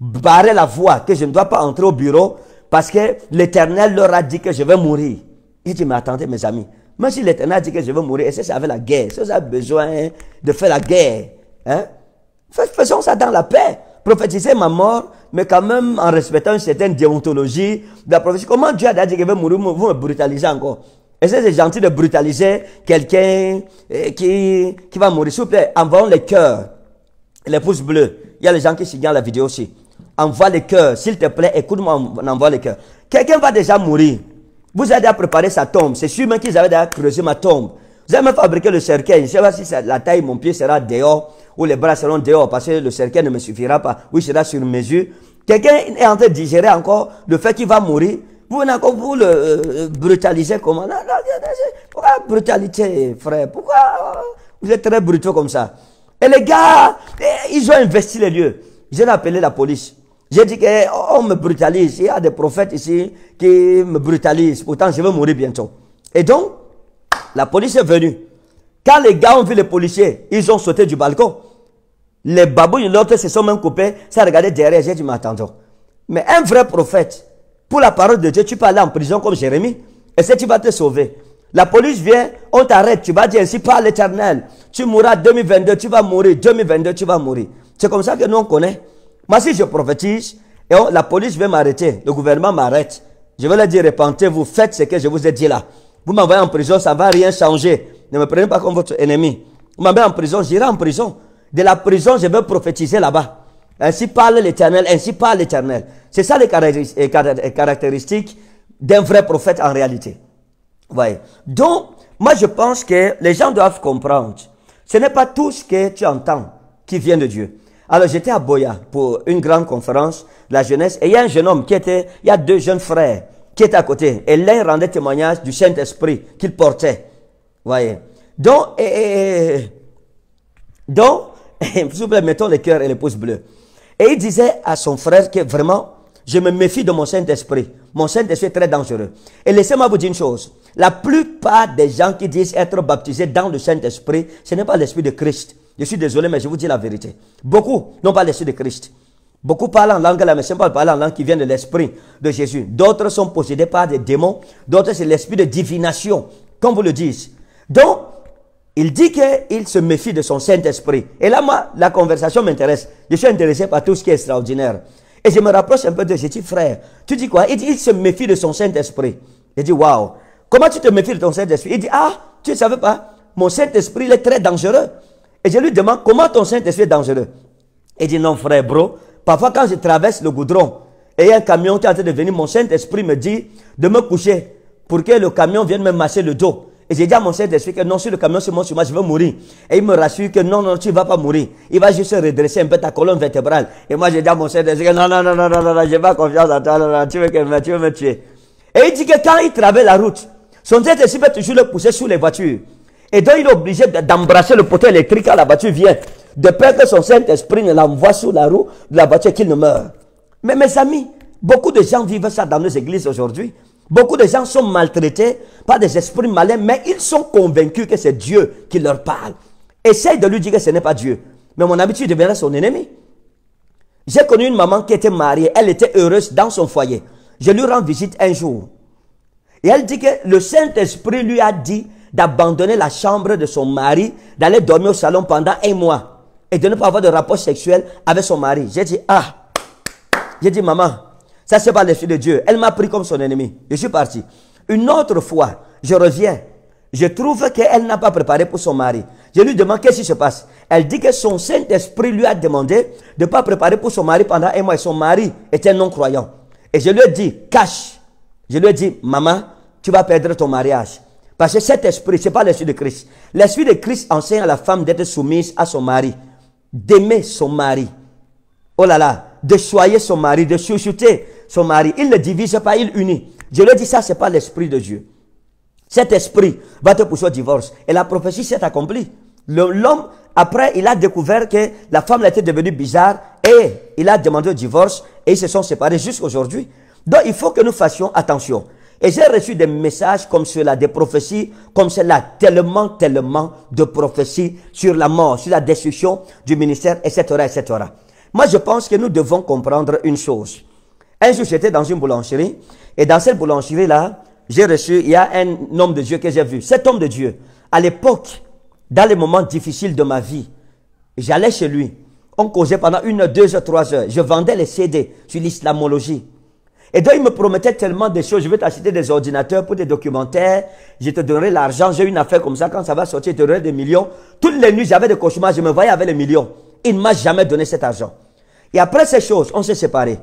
barrer la voie que je ne dois pas entrer au bureau parce que l'Éternel leur a dit que je vais mourir. Il dit, mais attendez mes amis, même si l'Éternel a dit que je vais mourir, et ça avait la guerre, si vous besoin de faire la guerre, hein? faisons ça dans la paix. Prophétisez ma mort mais quand même en respectant une certaine déontologie de la prophétie. Comment Dieu a dit qu'il va mourir, vous me brutalisez encore. Est-ce que c'est gentil de brutaliser quelqu'un euh, qui, qui va mourir S'il vous plaît, envoyons les cœurs, les pouces bleus. Il y a les gens qui signent la vidéo aussi. Envoie les cœurs, s'il te plaît, écoute-moi, envoie les cœurs. Quelqu'un va déjà mourir. Vous avez déjà préparé sa tombe. C'est sûr même qu'ils avaient déjà creusé ma tombe. Vous avez même fabriqué le cercueil. Je ne sais pas si la taille de mon pied sera dehors où les bras seront dehors parce que le cercueil ne me suffira pas, Oui, il sera sur mesure. Quelqu'un est en train de digérer encore le fait qu'il va mourir. Vous venez encore le brutalisez euh, brutaliser comment Pourquoi brutalité, frère Pourquoi euh, vous êtes très brutaux comme ça Et les gars, eh, ils ont investi les lieux. J'ai appelé la police. J'ai dit qu'on oh, me brutalise. Il y a des prophètes ici qui me brutalisent. Pourtant, je vais mourir bientôt. Et donc, la police est venue. Quand les gars ont vu les policiers, ils ont sauté du balcon. Les babous l'autre se sont même coupés. Ça regardé derrière. J'ai dit, mais Mais un vrai prophète, pour la parole de Dieu, tu peux aller en prison comme Jérémie. Et c'est tu vas te sauver. La police vient, on t'arrête. Tu vas dire ainsi par l'éternel. Tu mourras 2022, tu vas mourir. 2022, tu vas mourir. C'est comme ça que nous on connaît. Moi, si je prophétise, et la police veut m'arrêter, le gouvernement m'arrête. Je vais leur dire, repentez-vous, faites ce que je vous ai dit là. Vous m'envoyez en prison, ça ne va rien changer. Ne me prenez pas comme votre ennemi. Vous m'envoyez en prison, j'irai en prison. De la prison, je veux prophétiser là-bas. Ainsi parle l'Éternel, ainsi parle l'Éternel. C'est ça les caractéristiques d'un vrai prophète en réalité. Voyez. Donc, moi je pense que les gens doivent comprendre. Ce n'est pas tout ce que tu entends qui vient de Dieu. Alors j'étais à Boya pour une grande conférence la jeunesse et il y a un jeune homme qui était, il y a deux jeunes frères qui étaient à côté et l'un rendait témoignage du Saint-Esprit qu'il portait. Voyez. Donc, et, donc, eh, s'il vous plaît, mettons le cœur et le pouce bleu. Et il disait à son frère que vraiment, je me méfie de mon Saint-Esprit. Mon Saint-Esprit est très dangereux. Et laissez-moi vous dire une chose. La plupart des gens qui disent être baptisés dans le Saint-Esprit, ce n'est pas l'Esprit de Christ. Je suis désolé, mais je vous dis la vérité. Beaucoup n'ont pas l'Esprit de Christ. Beaucoup parlent en langue, mais ce n'est pas en langue qui vient de l'Esprit de Jésus. D'autres sont possédés par des démons. D'autres, c'est l'Esprit de divination, comme vous le dites. Donc, il dit qu'il se méfie de son Saint-Esprit. Et là, moi, la conversation m'intéresse. Je suis intéressé par tout ce qui est extraordinaire. Et je me rapproche un peu de ce frère, tu dis quoi Il dit, il se méfie de son Saint-Esprit. Je dit, waouh, comment tu te méfies de ton Saint-Esprit Il dit, ah, tu ne savais pas, mon Saint-Esprit, il est très dangereux. Et je lui demande, comment ton Saint-Esprit est dangereux Il dit, non, frère, bro, parfois quand je traverse le goudron et y a un camion qui est en train de venir, mon Saint-Esprit me dit de me coucher pour que le camion vienne me masser le dos. Et j'ai dit à mon chef d'esprit que non, sur le camion se monte sur moi, je veux mourir. Et il me rassure que non, non, tu ne vas pas mourir. Il va juste redresser un peu ta colonne vertébrale. Et moi, j'ai dit à mon chef d'esprit que non, non, non, non, non, non, non, j'ai pas confiance en toi, non, non, tu veux, que, tu veux me tuer. Et il dit que quand il traverse la route, son chef d'esprit va toujours le pousser sous les voitures. Et donc, il est obligé d'embrasser le poteau électrique quand la voiture vient. De peur que son Saint-Esprit ne l'envoie sous la roue de la voiture qu'il ne meure. Mais mes amis, beaucoup de gens vivent ça dans nos églises aujourd'hui. Beaucoup de gens sont maltraités par des esprits malins, mais ils sont convaincus que c'est Dieu qui leur parle. Essaye de lui dire que ce n'est pas Dieu. Mais mon habitude deviendra son ennemi. J'ai connu une maman qui était mariée. Elle était heureuse dans son foyer. Je lui rends visite un jour. Et elle dit que le Saint-Esprit lui a dit d'abandonner la chambre de son mari, d'aller dormir au salon pendant un mois et de ne pas avoir de rapport sexuel avec son mari. J'ai dit, ah, j'ai dit, maman, ça, c'est pas l'esprit de Dieu. Elle m'a pris comme son ennemi. Je suis parti. Une autre fois, je reviens. Je trouve qu'elle n'a pas préparé pour son mari. Je lui demande qu'est-ce qui se passe. Elle dit que son Saint-Esprit lui a demandé de ne pas préparer pour son mari pendant un mois. son mari était non-croyant. Et je lui ai dit, cache. Je lui ai dit, maman, tu vas perdre ton mariage. Parce que cet esprit, ce n'est pas l'esprit de Christ. L'esprit de Christ enseigne à la femme d'être soumise à son mari, d'aimer son mari. Oh là là, de choyer son mari, de chouchouter son mari. Il ne divise pas, il unit. Je le dis ça, ce n'est pas l'esprit de Dieu. Cet esprit va te pousser au divorce. Et la prophétie s'est accomplie. L'homme, après, il a découvert que la femme était devenue bizarre et il a demandé au divorce et ils se sont séparés aujourd'hui. Donc, il faut que nous fassions attention. Et j'ai reçu des messages comme cela, des prophéties comme cela, tellement, tellement de prophéties sur la mort, sur la destruction du ministère, etc., etc. Moi, je pense que nous devons comprendre une chose. Un jour, j'étais dans une boulangerie, et dans cette boulangerie-là, j'ai reçu, il y a un homme de Dieu que j'ai vu. Cet homme de Dieu, à l'époque, dans les moments difficiles de ma vie, j'allais chez lui. On causait pendant une heure, deux heures, trois heures. Je vendais les CD sur l'islamologie. Et donc, il me promettait tellement de choses. Je vais t'acheter des ordinateurs pour des documentaires. Je te donnerai l'argent. J'ai une affaire comme ça. Quand ça va sortir, je te donnerai des millions. Toutes les nuits, j'avais des cauchemars. Je me voyais avec les millions. Il ne m'a jamais donné cet argent. Et après ces choses, on s'est séparés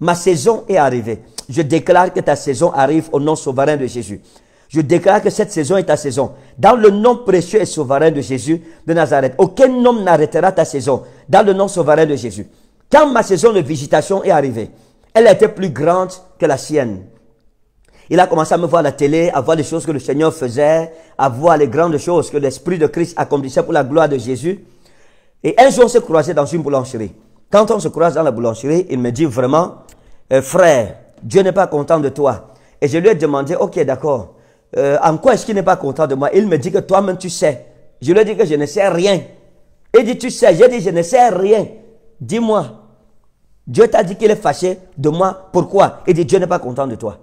ma saison est arrivée. Je déclare que ta saison arrive au nom souverain de Jésus. Je déclare que cette saison est ta saison. Dans le nom précieux et souverain de Jésus de Nazareth. Aucun homme n'arrêtera ta saison. Dans le nom souverain de Jésus. Quand ma saison de visitation est arrivée, elle était plus grande que la sienne. Il a commencé à me voir à la télé, à voir les choses que le Seigneur faisait, à voir les grandes choses que l'Esprit de Christ accomplissait pour la gloire de Jésus. Et un jour, on s'est croisé dans une boulangerie. Quand on se croise dans la boulangerie, il me dit vraiment, euh, frère, Dieu n'est pas content de toi. Et je lui ai demandé, ok, d'accord, euh, en quoi est-ce qu'il n'est pas content de moi Il me dit que toi-même tu sais. Je lui ai dit que je ne sais rien. Il dit, tu sais, j'ai dit, je ne sais rien. Dis-moi. Dieu t'a dit qu'il est fâché de moi. Pourquoi Il dit, Dieu n'est pas content de toi.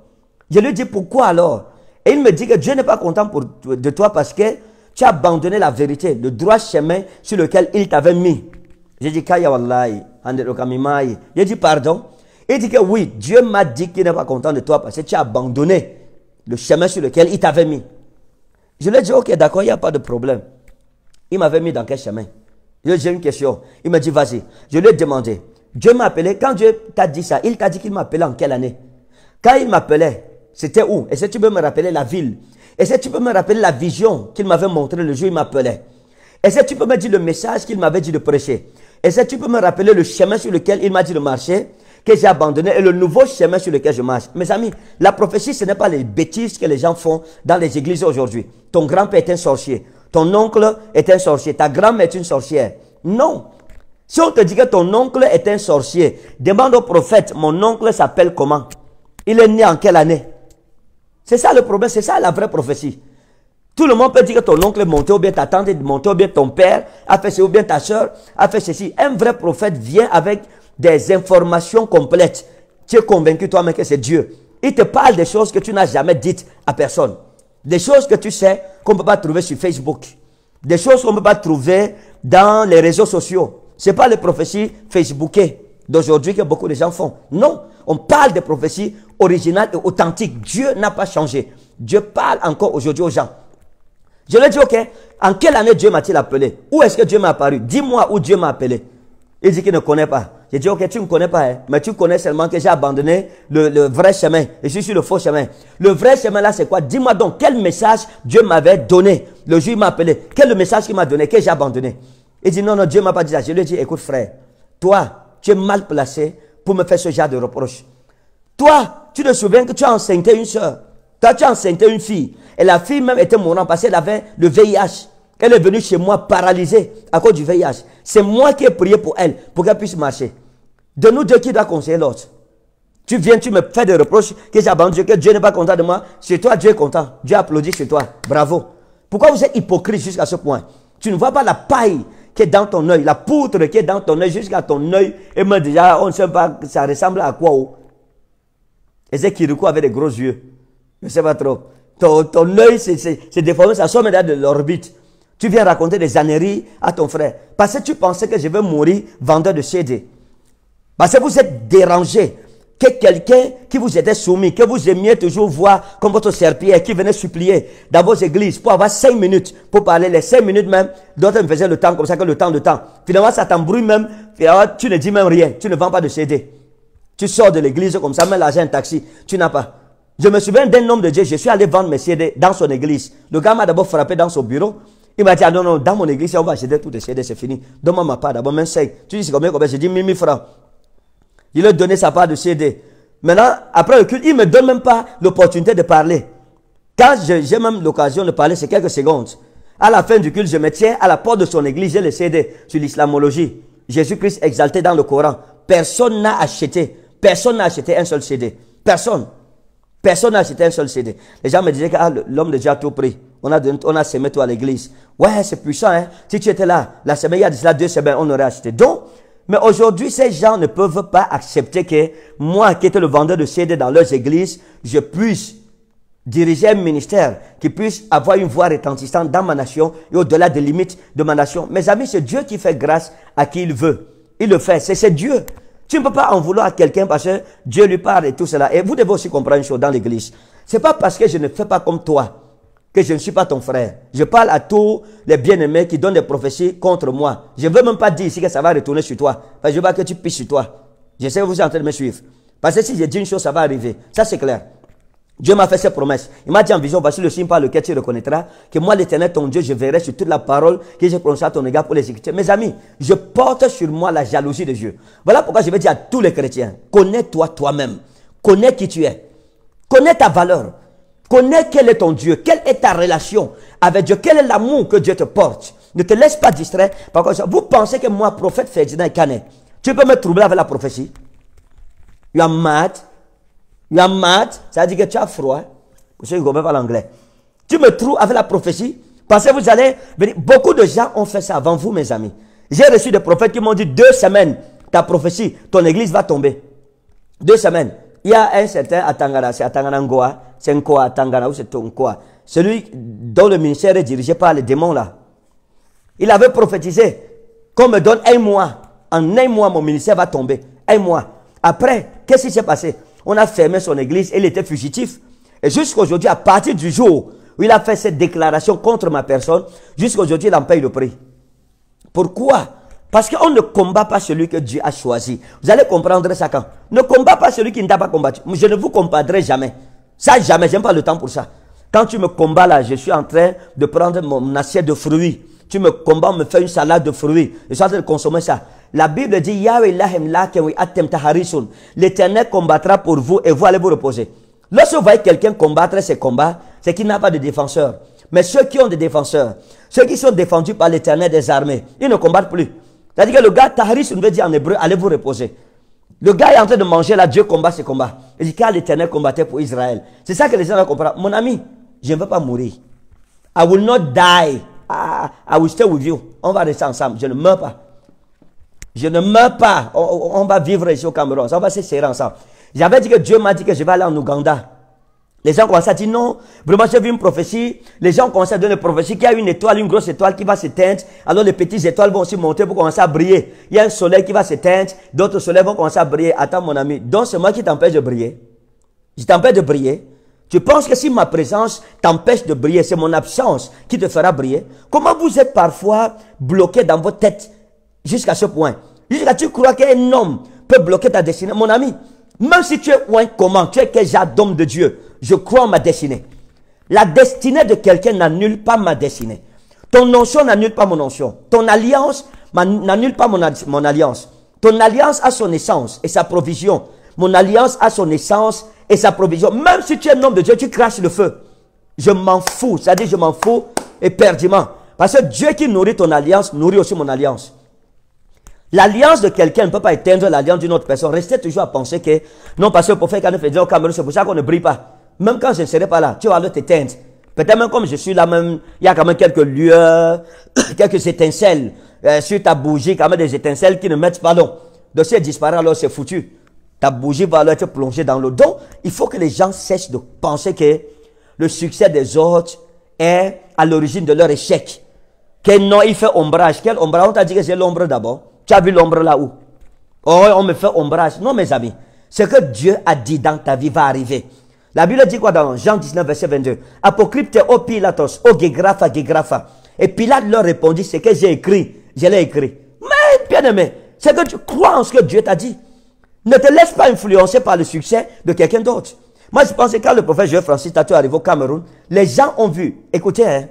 Je lui ai dit, pourquoi alors Et il me dit que Dieu n'est pas content de toi parce que tu as abandonné la vérité, le droit chemin sur lequel il t'avait mis. J'ai dit, Kaya Wallahi, je lui dit dit pardon il dit que oui Dieu m'a dit qu'il n'est pas content de toi parce que tu as abandonné le chemin sur lequel il t'avait mis je lui ai dit ok d'accord il n'y a pas de problème il m'avait mis dans quel chemin j'ai une question il m'a dit vas-y je lui ai demandé Dieu m'a appelé quand Dieu t'a dit ça il t'a dit qu'il m'appelait en quelle année quand il m'appelait c'était où Est-ce que tu peux me rappeler la ville Est-ce que tu peux me rappeler la vision qu'il m'avait montrée le jour où il m'appelait Est-ce que tu peux me dire le message qu'il m'avait dit de prêcher et ce que tu peux me rappeler le chemin sur lequel il m'a dit de marcher, que j'ai abandonné, et le nouveau chemin sur lequel je marche Mes amis, la prophétie, ce n'est pas les bêtises que les gens font dans les églises aujourd'hui. Ton grand-père est un sorcier, ton oncle est un sorcier, ta grand-mère est une sorcière. Non. Si on te dit que ton oncle est un sorcier, demande au prophète, mon oncle s'appelle comment Il est né en quelle année C'est ça le problème, c'est ça la vraie prophétie. Tout le monde peut dire que ton oncle est monté, ou bien ta tante est montée, ou bien ton père a fait ceci, ou bien ta soeur a fait ceci. Un vrai prophète vient avec des informations complètes. Tu es convaincu toi-même que c'est Dieu. Il te parle des choses que tu n'as jamais dites à personne. Des choses que tu sais qu'on ne peut pas trouver sur Facebook. Des choses qu'on ne peut pas trouver dans les réseaux sociaux. Ce n'est pas les prophéties Facebookées d'aujourd'hui que beaucoup de gens font. Non, on parle des prophéties originales et authentiques. Dieu n'a pas changé. Dieu parle encore aujourd'hui aux gens. Je lui ai dit, ok, en quelle année Dieu m'a-t-il appelé Où est-ce que Dieu m'a apparu Dis-moi où Dieu m'a appelé. Il dit qu'il ne connaît pas. J'ai dit, ok, tu ne connais pas, hein, mais tu connais seulement que j'ai abandonné le, vrai chemin. Et je suis sur le faux chemin. Le vrai chemin là, c'est quoi Dis-moi donc quel message Dieu m'avait donné. Le jour il m'a appelé. Quel le message qu'il m'a donné, que j'ai abandonné Il dit, non, non, Dieu m'a pas dit ça. Je lui ai dit, écoute frère, toi, tu es mal placé pour me faire ce genre de reproche. Toi, tu te souviens que tu as enseigné une soeur as enceinté une fille. Et la fille même était mourante parce qu'elle avait le VIH. Elle est venue chez moi paralysée à cause du VIH. C'est moi qui ai prié pour elle, pour qu'elle puisse marcher. De nous deux, qui doit conseiller l'autre Tu viens, tu me fais des reproches que j'ai abandonné que Dieu n'est pas content de moi. C'est toi, Dieu est content. Dieu applaudit chez toi. Bravo. Pourquoi vous êtes hypocrite jusqu'à ce point Tu ne vois pas la paille qui est dans ton œil, la poutre qui est dans ton œil, jusqu'à ton œil. Et moi, déjà, ah, on ne sait pas, ça ressemble à quoi. Oh? Kiriko avec des gros yeux. Je ne sais pas trop. Ton, oeil s'est déformé, ça sort maintenant de l'orbite. Tu viens raconter des âneries à ton frère. Parce que tu pensais que je vais mourir vendeur de CD. Parce que vous êtes dérangé que quelqu'un qui vous était soumis, que vous aimiez toujours voir comme votre serpillère, qui venait supplier dans vos églises pour avoir cinq minutes, pour parler les cinq minutes même, d'autres me faisaient le temps comme ça, que le temps, de temps. Finalement, ça t'embrouille même, tu ne dis même rien, tu ne vends pas de CD. Tu sors de l'église comme ça, même l'argent un taxi, tu n'as pas. Je me souviens d'un homme de Dieu, je suis allé vendre mes CD dans son église. Le gars m'a d'abord frappé dans son bureau. Il m'a dit, ah non, non, dans mon église, on va acheter tous les CD, c'est fini. Donne-moi ma part d'abord, même Tu dis, c'est combien, combien J'ai dit, 1000 francs. Il a donné sa part de CD. Maintenant, après le culte, il ne me donne même pas l'opportunité de parler. Quand j'ai même l'occasion de parler, c'est quelques secondes. À la fin du culte, je me tiens à la porte de son église, j'ai le CD sur l'islamologie. Jésus-Christ exalté dans le Coran. Personne n'a acheté. Personne n'a acheté un seul CD. Personne. Personne n'a acheté un seul CD. Les gens me disaient que ah, l'homme déjà a tout pris. On a, on a semé tout à l'église. Ouais, c'est puissant. Hein? Si tu étais là, la semaine, il y a de cela deux semaines, on aurait acheté. Donc, mais aujourd'hui, ces gens ne peuvent pas accepter que moi, qui étais le vendeur de CD dans leurs églises, je puisse diriger un ministère qui puisse avoir une voix retentissante dans ma nation et au-delà des limites de ma nation. Mes amis, c'est Dieu qui fait grâce à qui il veut. Il le fait. C'est Dieu. Tu ne peux pas en vouloir à quelqu'un parce que Dieu lui parle et tout cela. Et vous devez aussi comprendre une chose dans l'église. C'est pas parce que je ne fais pas comme toi que je ne suis pas ton frère. Je parle à tous les bien-aimés qui donnent des prophéties contre moi. Je ne veux même pas dire ici que ça va retourner sur toi. Parce que je veux pas que tu pisses sur toi. Je sais que vous êtes en train de me suivre. Parce que si j'ai dis une chose, ça va arriver. Ça, c'est clair. Dieu m'a fait ses promesses. Il m'a dit en vision, voici le signe par lequel tu reconnaîtras que moi, l'éternel, ton Dieu, je verrai sur toute la parole que j'ai prononcée à ton égard pour les l'exécuter. Mes amis, je porte sur moi la jalousie de Dieu. Voilà pourquoi je vais dire à tous les chrétiens, connais-toi toi-même. Connais qui tu es. Connais ta valeur. Connais quel est ton Dieu. Quelle est ta relation avec Dieu. Quel est l'amour que Dieu te porte. Ne te laisse pas distraire. Par contre, vous pensez que moi, prophète Ferdinand Canet, tu peux me troubler avec la prophétie. You are mad. You ça veut dire que tu as froid. Monsieur Hugo, pas l'anglais. Tu me trouves avec la prophétie. Parce que vous allez venir. Beaucoup de gens ont fait ça avant vous, mes amis. J'ai reçu des prophètes qui m'ont dit deux semaines, ta prophétie, ton église va tomber. Deux semaines. Il y a un certain Atangana, c'est Atangana Ngoa, c'est Nkoa, Atangana ou c'est Tonkoa. Celui dont le ministère est dirigé par les démons là. Il avait prophétisé qu'on me donne un mois. En un mois, mon ministère va tomber. Un mois. Après, qu'est-ce qui s'est passé on a fermé son église, il était fugitif. Et jusqu'aujourd'hui, à partir du jour où il a fait cette déclaration contre ma personne, aujourd'hui, il en paye le prix. Pourquoi Parce qu'on ne combat pas celui que Dieu a choisi. Vous allez comprendre ça quand Ne combat pas celui qui ne t'a pas combattu. Je ne vous combattrai jamais. Ça, jamais. J'aime pas le temps pour ça. Quand tu me combats là, je suis en train de prendre mon assiette de fruits. Tu me combats, on me fait une salade de fruits. Je suis en train de consommer ça. La Bible dit L'éternel combattra pour vous et vous allez vous reposer. Lorsque vous voyez quelqu'un combattre ses combats, c'est qu'il n'a pas de défenseur. Mais ceux qui ont des défenseurs, ceux qui sont défendus par l'éternel des armées, ils ne combattent plus. C'est-à-dire que le gars, Taharishun veut dire en hébreu, allez vous reposer. Le gars est en train de manger là, Dieu combat ses combats. Il dit car l'éternel combattait pour Israël. C'est ça que les gens vont comprendre. Mon ami, je ne veux pas mourir. I will not die. Ah, I will stay with you. On va rester ensemble. Je ne meurs pas. Je ne meurs pas. On, va vivre ici au Cameroun. Ça, on va se serrer ensemble. J'avais dit que Dieu m'a dit que je vais aller en Ouganda. Les gens commencent à dire non, vraiment j'ai vu une prophétie. Les gens commencent à donner une prophétie qu'il y a une étoile, une grosse étoile qui va s'éteindre. Alors les petites étoiles vont aussi monter pour commencer à briller. Il y a un soleil qui va s'éteindre, d'autres soleils vont commencer à briller. Attends mon ami, donc c'est moi qui t'empêche de briller. Je t'empêche de briller. Tu penses que si ma présence t'empêche de briller, c'est mon absence qui te fera briller. Comment vous êtes parfois bloqué dans vos têtes jusqu'à ce point. Jusqu'à tu crois qu'un homme peut bloquer ta destinée. Mon ami, même si tu es un comment, tu es quel genre d'homme de Dieu, je crois en ma destinée. La destinée de quelqu'un n'annule pas ma destinée. Ton notion n'annule pas mon notion. Ton alliance n'annule pas mon, alliance. Ton alliance a son essence et sa provision. Mon alliance a son essence et sa provision. Même si tu es un homme de Dieu, tu craches le feu. Je m'en fous. C'est-à-dire, je m'en fous éperdument. Parce que Dieu qui nourrit ton alliance, nourrit aussi mon alliance. L'alliance de quelqu'un ne peut pas éteindre l'alliance d'une autre personne. Restez toujours à penser que, non, parce que le prophète fait disait au Cameroun, c'est pour ça qu'on ne brille pas. Même quand je ne serai pas là, tu vas le t'éteindre. Peut-être même comme je suis là, même, il y a quand même quelques lueurs, [COUGHS] quelques étincelles euh, sur ta bougie, quand même des étincelles qui ne mettent pas l'eau. Donc si elle disparaît, alors c'est foutu. Ta bougie va alors être plongée dans l'eau. Donc, il faut que les gens cessent de penser que le succès des autres est à l'origine de leur échec. Quel non, il fait ombrage. Quel ombrage On t'a dit que c'est l'ombre d'abord. Tu as vu l'ombre là-haut Oh, on me fait ombrage. Non, mes amis. Ce que Dieu a dit dans ta vie va arriver. La Bible dit quoi dans Jean 19, verset 22 Apocrypte au Pilatos, au Gégrapha, Gégrapha. Et Pilate leur répondit Ce que j'ai écrit, je l'ai écrit. Mais, bien aimé, c'est que tu crois en ce que Dieu t'a dit. Ne te laisse pas influencer par le succès de quelqu'un d'autre. Moi, je pensais que quand le prophète Jean Francis Tatou arrive au Cameroun, les gens ont vu, écoutez, hein,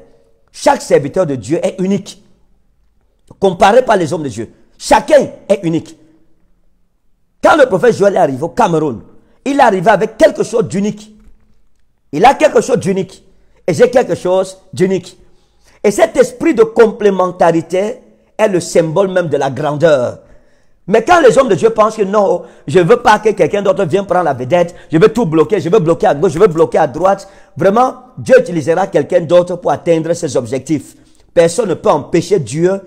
chaque serviteur de Dieu est unique, comparé par les hommes de Dieu. Chacun est unique. Quand le prophète Joël est arrivé au Cameroun, il est arrivé avec quelque chose d'unique. Il a quelque chose d'unique. Et j'ai quelque chose d'unique. Et cet esprit de complémentarité est le symbole même de la grandeur. Mais quand les hommes de Dieu pensent que non, je ne veux pas que quelqu'un d'autre vienne prendre la vedette, je veux tout bloquer, je veux bloquer à gauche, je veux bloquer à droite, vraiment, Dieu utilisera quelqu'un d'autre pour atteindre ses objectifs. Personne ne peut empêcher Dieu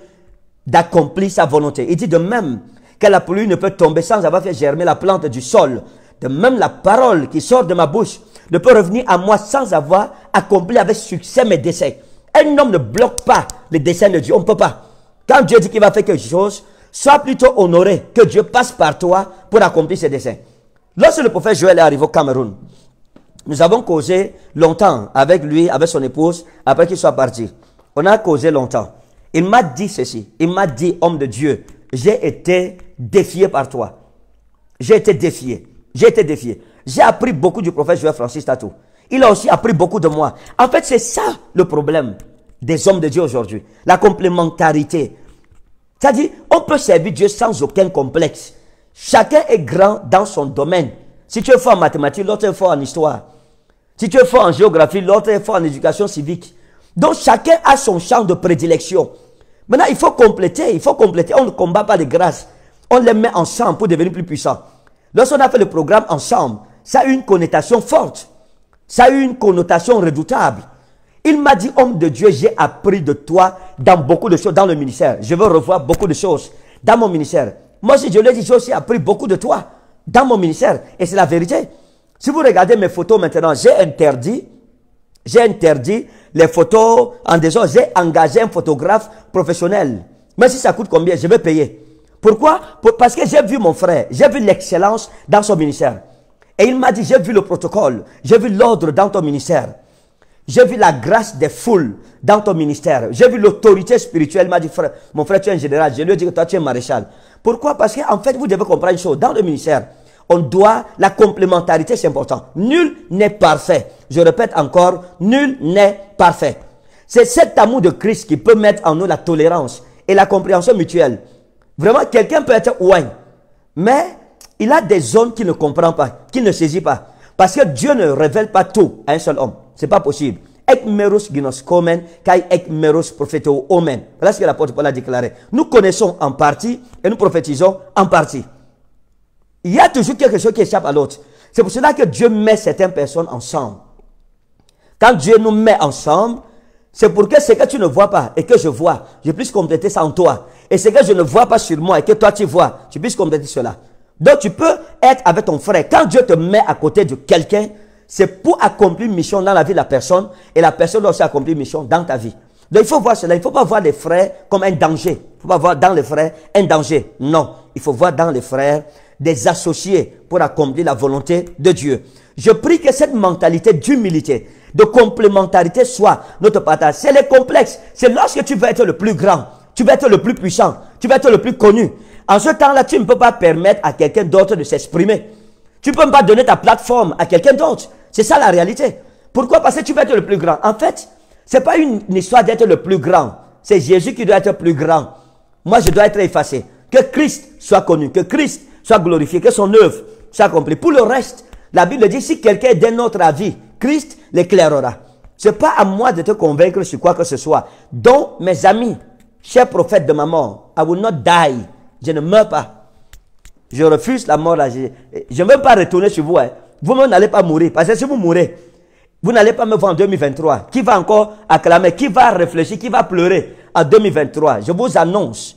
d'accomplir sa volonté. Il dit de même que la pluie ne peut tomber sans avoir fait germer la plante du sol. De même, la parole qui sort de ma bouche ne peut revenir à moi sans avoir accompli avec succès mes desseins. Un homme ne bloque pas les desseins de Dieu. On ne peut pas. Quand Dieu dit qu'il va faire quelque chose, sois plutôt honoré que Dieu passe par toi pour accomplir ses desseins. Lorsque le prophète Joël est arrivé au Cameroun, nous avons causé longtemps avec lui, avec son épouse, après qu'il soit parti. On a causé longtemps. Il m'a dit ceci. Il m'a dit, homme de Dieu, j'ai été défié par toi. J'ai été défié. J'ai été défié. J'ai appris beaucoup du prophète Joël Francis Tatou. Il a aussi appris beaucoup de moi. En fait, c'est ça le problème des hommes de Dieu aujourd'hui. La complémentarité. C'est-à-dire, on peut servir Dieu sans aucun complexe. Chacun est grand dans son domaine. Si tu es fort en mathématiques, l'autre est fort en histoire. Si tu es fort en géographie, l'autre est fort en éducation civique. Donc chacun a son champ de prédilection. Maintenant, il faut compléter, il faut compléter. On ne combat pas les grâces. On les met ensemble pour devenir plus puissants. Lorsqu'on a fait le programme ensemble, ça a eu une connotation forte. Ça a eu une connotation redoutable. Il m'a dit, homme de Dieu, j'ai appris de toi dans beaucoup de choses, dans le ministère. Je veux revoir beaucoup de choses dans mon ministère. Moi aussi, je lui dit, j'ai aussi appris beaucoup de toi dans mon ministère. Et c'est la vérité. Si vous regardez mes photos maintenant, j'ai interdit, j'ai interdit les photos en disant j'ai engagé un photographe professionnel. Mais si ça coûte combien, je vais payer. Pourquoi Parce que j'ai vu mon frère, j'ai vu l'excellence dans son ministère. Et il m'a dit, j'ai vu le protocole, j'ai vu l'ordre dans ton ministère. J'ai vu la grâce des foules dans ton ministère. J'ai vu l'autorité spirituelle. Il m'a dit, frère, mon frère, tu es un général. Je lui ai dit que toi, tu es un maréchal. Pourquoi Parce qu'en fait, vous devez comprendre une chose. Dans le ministère, on doit, la complémentarité, c'est important. Nul n'est parfait. Je répète encore, nul n'est parfait. C'est cet amour de Christ qui peut mettre en nous la tolérance et la compréhension mutuelle. Vraiment, quelqu'un peut être ouin, mais il a des zones qui ne comprend pas, qu'il ne saisit pas. Parce que Dieu ne révèle pas tout à un seul homme. C'est pas possible. Ek meros ginoskomen, kai ek meros omen. Voilà ce que l'apôtre Paul a déclaré. Nous connaissons en partie et nous prophétisons en partie. Il y a toujours quelque chose qui échappe à l'autre. C'est pour cela que Dieu met certaines personnes ensemble. Quand Dieu nous met ensemble, c'est pour que ce que tu ne vois pas et que je vois, je puisse compléter ça en toi. Et ce que je ne vois pas sur moi et que toi tu vois, tu puisses compléter cela. Donc tu peux être avec ton frère. Quand Dieu te met à côté de quelqu'un, c'est pour accomplir une mission dans la vie de la personne et la personne doit aussi accomplir une mission dans ta vie. Donc il faut voir cela. Il ne faut pas voir les frères comme un danger. Il ne faut pas voir dans les frères un danger. Non. Il faut voir dans les frères des associés pour accomplir la volonté de Dieu. Je prie que cette mentalité d'humilité, de complémentarité soit notre partage. C'est les complexe. C'est lorsque tu veux être le plus grand, tu veux être le plus puissant, tu veux être le plus connu. En ce temps-là, tu ne peux pas permettre à quelqu'un d'autre de s'exprimer. Tu ne peux pas donner ta plateforme à quelqu'un d'autre. C'est ça la réalité. Pourquoi Parce que tu veux être le plus grand. En fait, ce n'est pas une histoire d'être le plus grand. C'est Jésus qui doit être plus grand. Moi, je dois être effacé. Que Christ soit connu, que Christ soit glorifié, que son œuvre soit accomplie. Pour le reste, la Bible dit, si quelqu'un est d'un autre avis, Christ l'éclairera. C'est pas à moi de te convaincre sur quoi que ce soit. Donc, mes amis, chers prophètes de ma mort, I will not die. Je ne meurs pas. Je refuse la mort là. Je ne veux pas retourner sur vous. Hein. Vous n'allez pas mourir. Parce que si vous mourrez, vous n'allez pas me voir en 2023. Qui va encore acclamer Qui va réfléchir Qui va pleurer en 2023 Je vous annonce,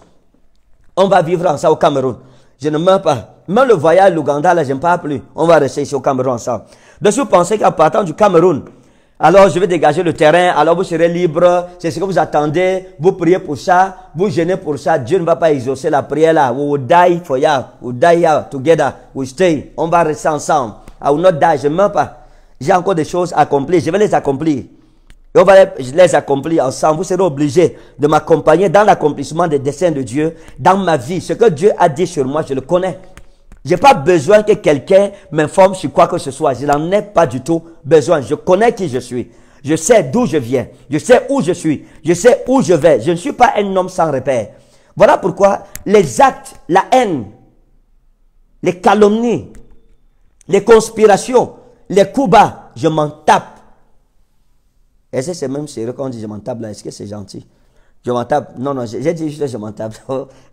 on va vivre en ça au Cameroun. Je ne meurs pas. Même le voyage à l'Ouganda, là, je n'aime pas plus. On va rester ici au Cameroun ensemble. De vous pensez qu'en partant du Cameroun, alors je vais dégager le terrain, alors vous serez libre, c'est ce que vous attendez, vous priez pour ça, vous gênez pour ça, Dieu ne va pas exaucer la prière là. We will die for ya, we will die together, we stay, on va rester ensemble. I will not die, je ne meurs pas. J'ai encore des choses à accomplir, je vais les accomplir. Et on va les, les accomplir ensemble. Vous serez obligé de m'accompagner dans l'accomplissement des desseins de Dieu, dans ma vie. Ce que Dieu a dit sur moi, je le connais. Je n'ai pas besoin que quelqu'un m'informe sur quoi que ce soit. Je n'en ai pas du tout besoin. Je connais qui je suis. Je sais d'où je viens. Je sais où je suis. Je sais où je vais. Je ne suis pas un homme sans repère. Voilà pourquoi les actes, la haine, les calomnies, les conspirations, les coups bas, je m'en tape. Et c'est même sérieux quand on dit je m'en tape là, est-ce que c'est gentil Je m'en tape. Non, non, j'ai dit juste je m'en tape.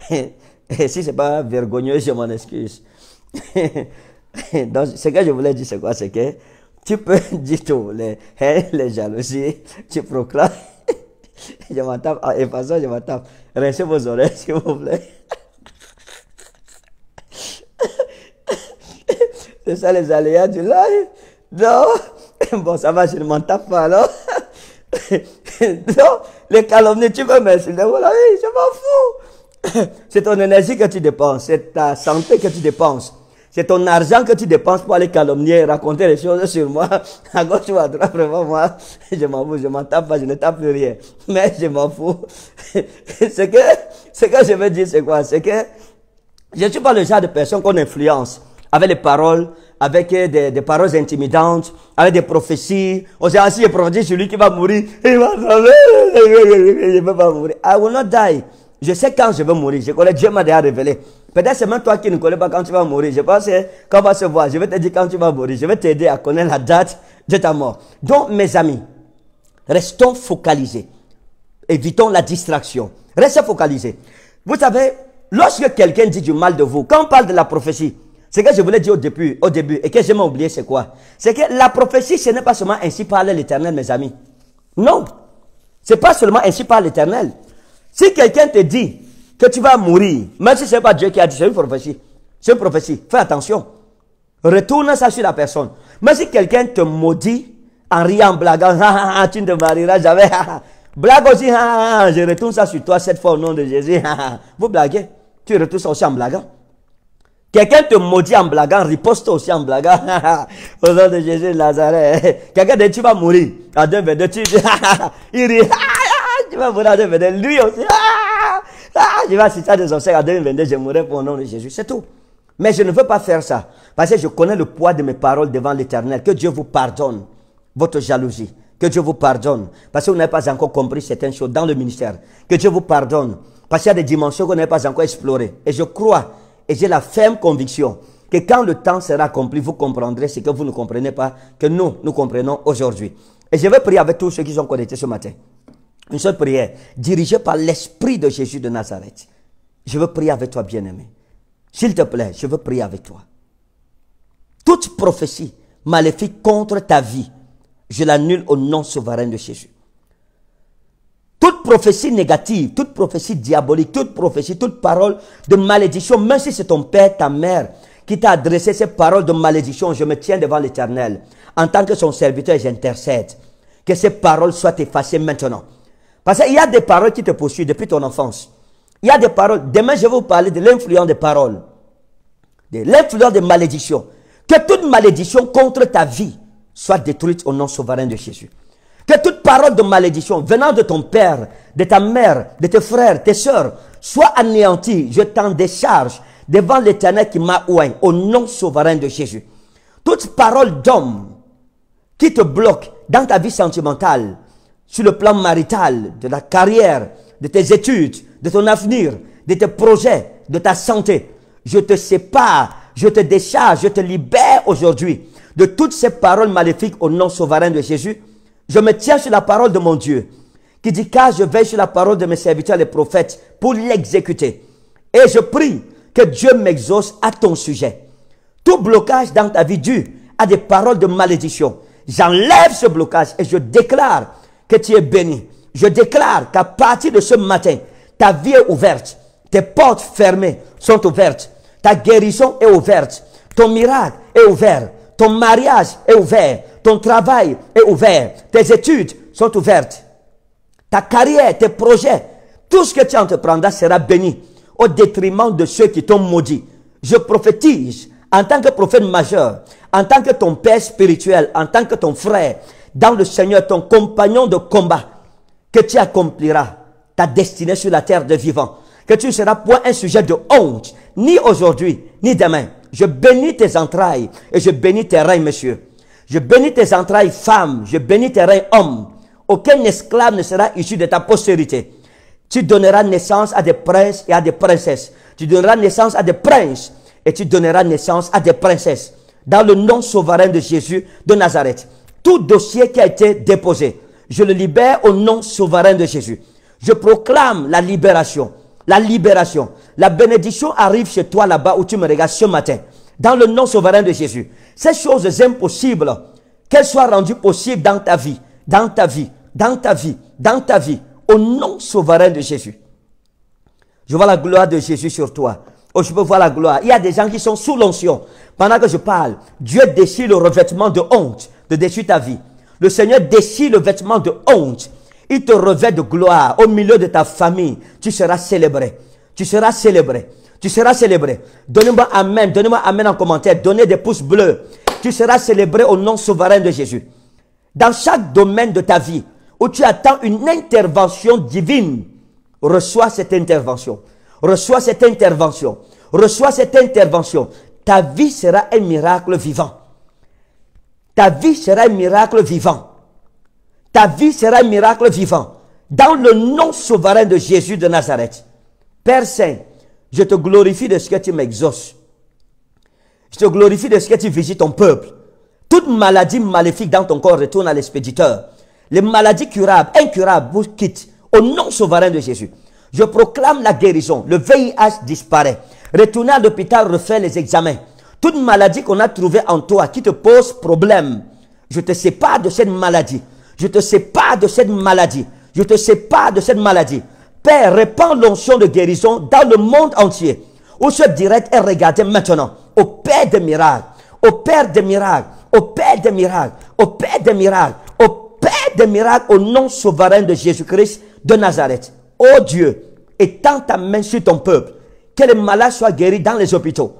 Et [LAUGHS] si n'est pas vergogneux, je m'en excuse. [LAUGHS] Donc, ce que je voulais dire, c'est quoi C'est que tu peux [LAUGHS] dire tout, les hein, les jalousies, tu proclames. [LAUGHS] je m'en tape, pas ça je m'en tape. vos oreilles, s'il vous plaît. c'est ça les aléas du live. Non, bon, ça va, je ne m'en tape pas alors. non, les calomnies, tu peux m'insulter, voilà,
je m'en fous.
[COUGHS] c'est ton énergie que tu dépenses, c'est ta santé que tu dépenses, c'est ton argent que tu dépenses pour aller calomnier, raconter les choses sur moi, [LAUGHS] à gauche ou à droite, vraiment, moi, je m'en fous, je m'en tape pas, je ne tape plus rien, [LAUGHS] mais je m'en fous. [LAUGHS] ce que, c'est que je veux dire, c'est quoi? C'est que je ne suis pas le genre de personne qu'on influence avec les paroles, avec euh, des, paroles intimidantes, avec des prophéties. On s'est assis et sur qui va mourir. Il va mourir. Il va mourir. I will not die. Je sais quand je vais mourir. Je connais, Dieu m'a déjà révélé. Peut-être c'est même toi qui ne connais pas quand tu vas mourir. Je pense qu'on va se voir. Je vais te dire quand tu vas mourir. Je vais t'aider à connaître la date de ta mort. Donc, mes amis, restons focalisés. Évitons la distraction. Restez focalisés. Vous savez, lorsque quelqu'un dit du mal de vous, quand on parle de la prophétie, ce que je voulais dire au début, au début et que j'ai oublié, c'est quoi C'est que la prophétie, ce n'est pas seulement ainsi parler l'Éternel, mes amis. Non. Ce n'est pas seulement ainsi parle l'Éternel. Si quelqu'un te dit que tu vas mourir, même si ce n'est pas Dieu qui a dit, c'est une prophétie. C'est une prophétie. Fais attention. Retourne ça sur la personne. Mais si quelqu'un te maudit en riant, en blaguant, [LAUGHS] ah, ah, ah, tu ne te marieras jamais. [LAUGHS] Blague aussi, ah, je retourne ça sur toi cette fois au nom de Jésus. [LAUGHS] Vous blaguez. Tu retournes ça aussi en blague. Quelqu'un te maudit en blaguant, riposte aussi en blaguant. au nom de Jésus de Nazareth. Quelqu'un dit, tu vas mourir. À deux, deux, tu il rit tu vas voler lui aussi. Ah, ah, je vais assister à des enseignes à 2022, je mourrai pour le nom de Jésus. C'est tout. Mais je ne veux pas faire ça. Parce que je connais le poids de mes paroles devant l'éternel. Que Dieu vous pardonne votre jalousie. Que Dieu vous pardonne. Parce que vous n'avez pas encore compris certaines choses dans le ministère. Que Dieu vous pardonne. Parce qu'il y a des dimensions vous n'avez pas encore explorées. Et je crois, et j'ai la ferme conviction, que quand le temps sera accompli, vous comprendrez ce que vous ne comprenez pas, que nous, nous comprenons aujourd'hui. Et je vais prier avec tous ceux qui sont connectés ce matin. Une seule prière, dirigée par l'Esprit de Jésus de Nazareth. Je veux prier avec toi, bien-aimé. S'il te plaît, je veux prier avec toi. Toute prophétie maléfique contre ta vie, je l'annule au nom souverain de Jésus. Toute prophétie négative, toute prophétie diabolique, toute prophétie, toute parole de malédiction, même si c'est ton père, ta mère qui t'a adressé ces paroles de malédiction, je me tiens devant l'Éternel. En tant que son serviteur, j'intercède. Que ces paroles soient effacées maintenant parce qu'il y a des paroles qui te poursuivent depuis ton enfance. Il y a des paroles. Demain, je vais vous parler de l'influence des paroles. De l'influence des malédictions. Que toute malédiction contre ta vie soit détruite au nom souverain de Jésus. Que toute parole de malédiction venant de ton père, de ta mère, de tes frères, tes sœurs, soit anéantie. Je t'en décharge devant l'éternel qui m'a oué au nom souverain de Jésus. Toute parole d'homme qui te bloque dans ta vie sentimentale, sur le plan marital, de la carrière, de tes études, de ton avenir, de tes projets, de ta santé. Je te sépare, je te décharge, je te libère aujourd'hui de toutes ces paroles maléfiques au nom souverain de Jésus. Je me tiens sur la parole de mon Dieu qui dit car je vais sur la parole de mes serviteurs les prophètes pour l'exécuter. Et je prie que Dieu m'exauce à ton sujet. Tout blocage dans ta vie dû à des paroles de malédiction. J'enlève ce blocage et je déclare que tu es béni. Je déclare qu'à partir de ce matin, ta vie est ouverte. Tes portes fermées sont ouvertes. Ta guérison est ouverte. Ton miracle est ouvert. Ton mariage est ouvert. Ton travail est ouvert. Tes études sont ouvertes. Ta carrière, tes projets, tout ce que tu entreprendras sera béni au détriment de ceux qui t'ont maudit. Je prophétise en tant que prophète majeur, en tant que ton père spirituel, en tant que ton frère, dans le Seigneur, ton compagnon de combat, que tu accompliras ta destinée sur la terre de vivants. que tu ne seras point un sujet de honte, ni aujourd'hui, ni demain. Je bénis tes entrailles et je bénis tes reins, monsieur. Je bénis tes entrailles, femme. Je bénis tes reins, homme. Aucun esclave ne sera issu de ta postérité. Tu donneras naissance à des princes et à des princesses. Tu donneras naissance à des princes et tu donneras naissance à des princesses. Dans le nom souverain de Jésus de Nazareth tout dossier qui a été déposé. Je le libère au nom souverain de Jésus. Je proclame la libération. La libération. La bénédiction arrive chez toi là-bas où tu me regardes ce matin. Dans le nom souverain de Jésus. Ces choses impossibles, qu'elles soient rendues possibles dans ta vie, dans ta vie, dans ta vie, dans ta vie, au nom souverain de Jésus. Je vois la gloire de Jésus sur toi. Oh, je peux voir la gloire. Il y a des gens qui sont sous l'onction. Pendant que je parle, Dieu décide le revêtement de honte de toute ta vie. Le Seigneur déchire le vêtement de honte. Il te revêt de gloire. Au milieu de ta famille, tu seras célébré. Tu seras célébré. Tu seras célébré. Donnez-moi Amen. Donnez-moi Amen en commentaire. Donnez des pouces bleus. Tu seras célébré au nom souverain de Jésus. Dans chaque domaine de ta vie où tu attends une intervention divine, reçois cette intervention. Reçois cette intervention. Reçois cette intervention. Ta vie sera un miracle vivant. Ta vie sera un miracle vivant. Ta vie sera un miracle vivant. Dans le nom souverain de Jésus de Nazareth. Père Saint, je te glorifie de ce que tu m'exauces. Je te glorifie de ce que tu visites ton peuple. Toute maladie maléfique dans ton corps retourne à l'expéditeur. Les maladies curables, incurables vous quittent au nom souverain de Jésus. Je proclame la guérison. Le VIH disparaît. Retournez à l'hôpital, refais les examens. Toute maladie qu'on a trouvée en toi qui te pose problème, je te sépare de cette maladie. Je te sépare de cette maladie. Je te sépare de cette maladie. Père, répand l'onction de guérison dans le monde entier. Où ce direct est regardé maintenant. Au Père des miracles. Au Père des miracles. Au Père des miracles. Au Père des miracles. Au Père des miracles. Au nom souverain de Jésus-Christ de Nazareth. Ô oh Dieu, étends ta main sur ton peuple. Que les malades soient guéris dans les hôpitaux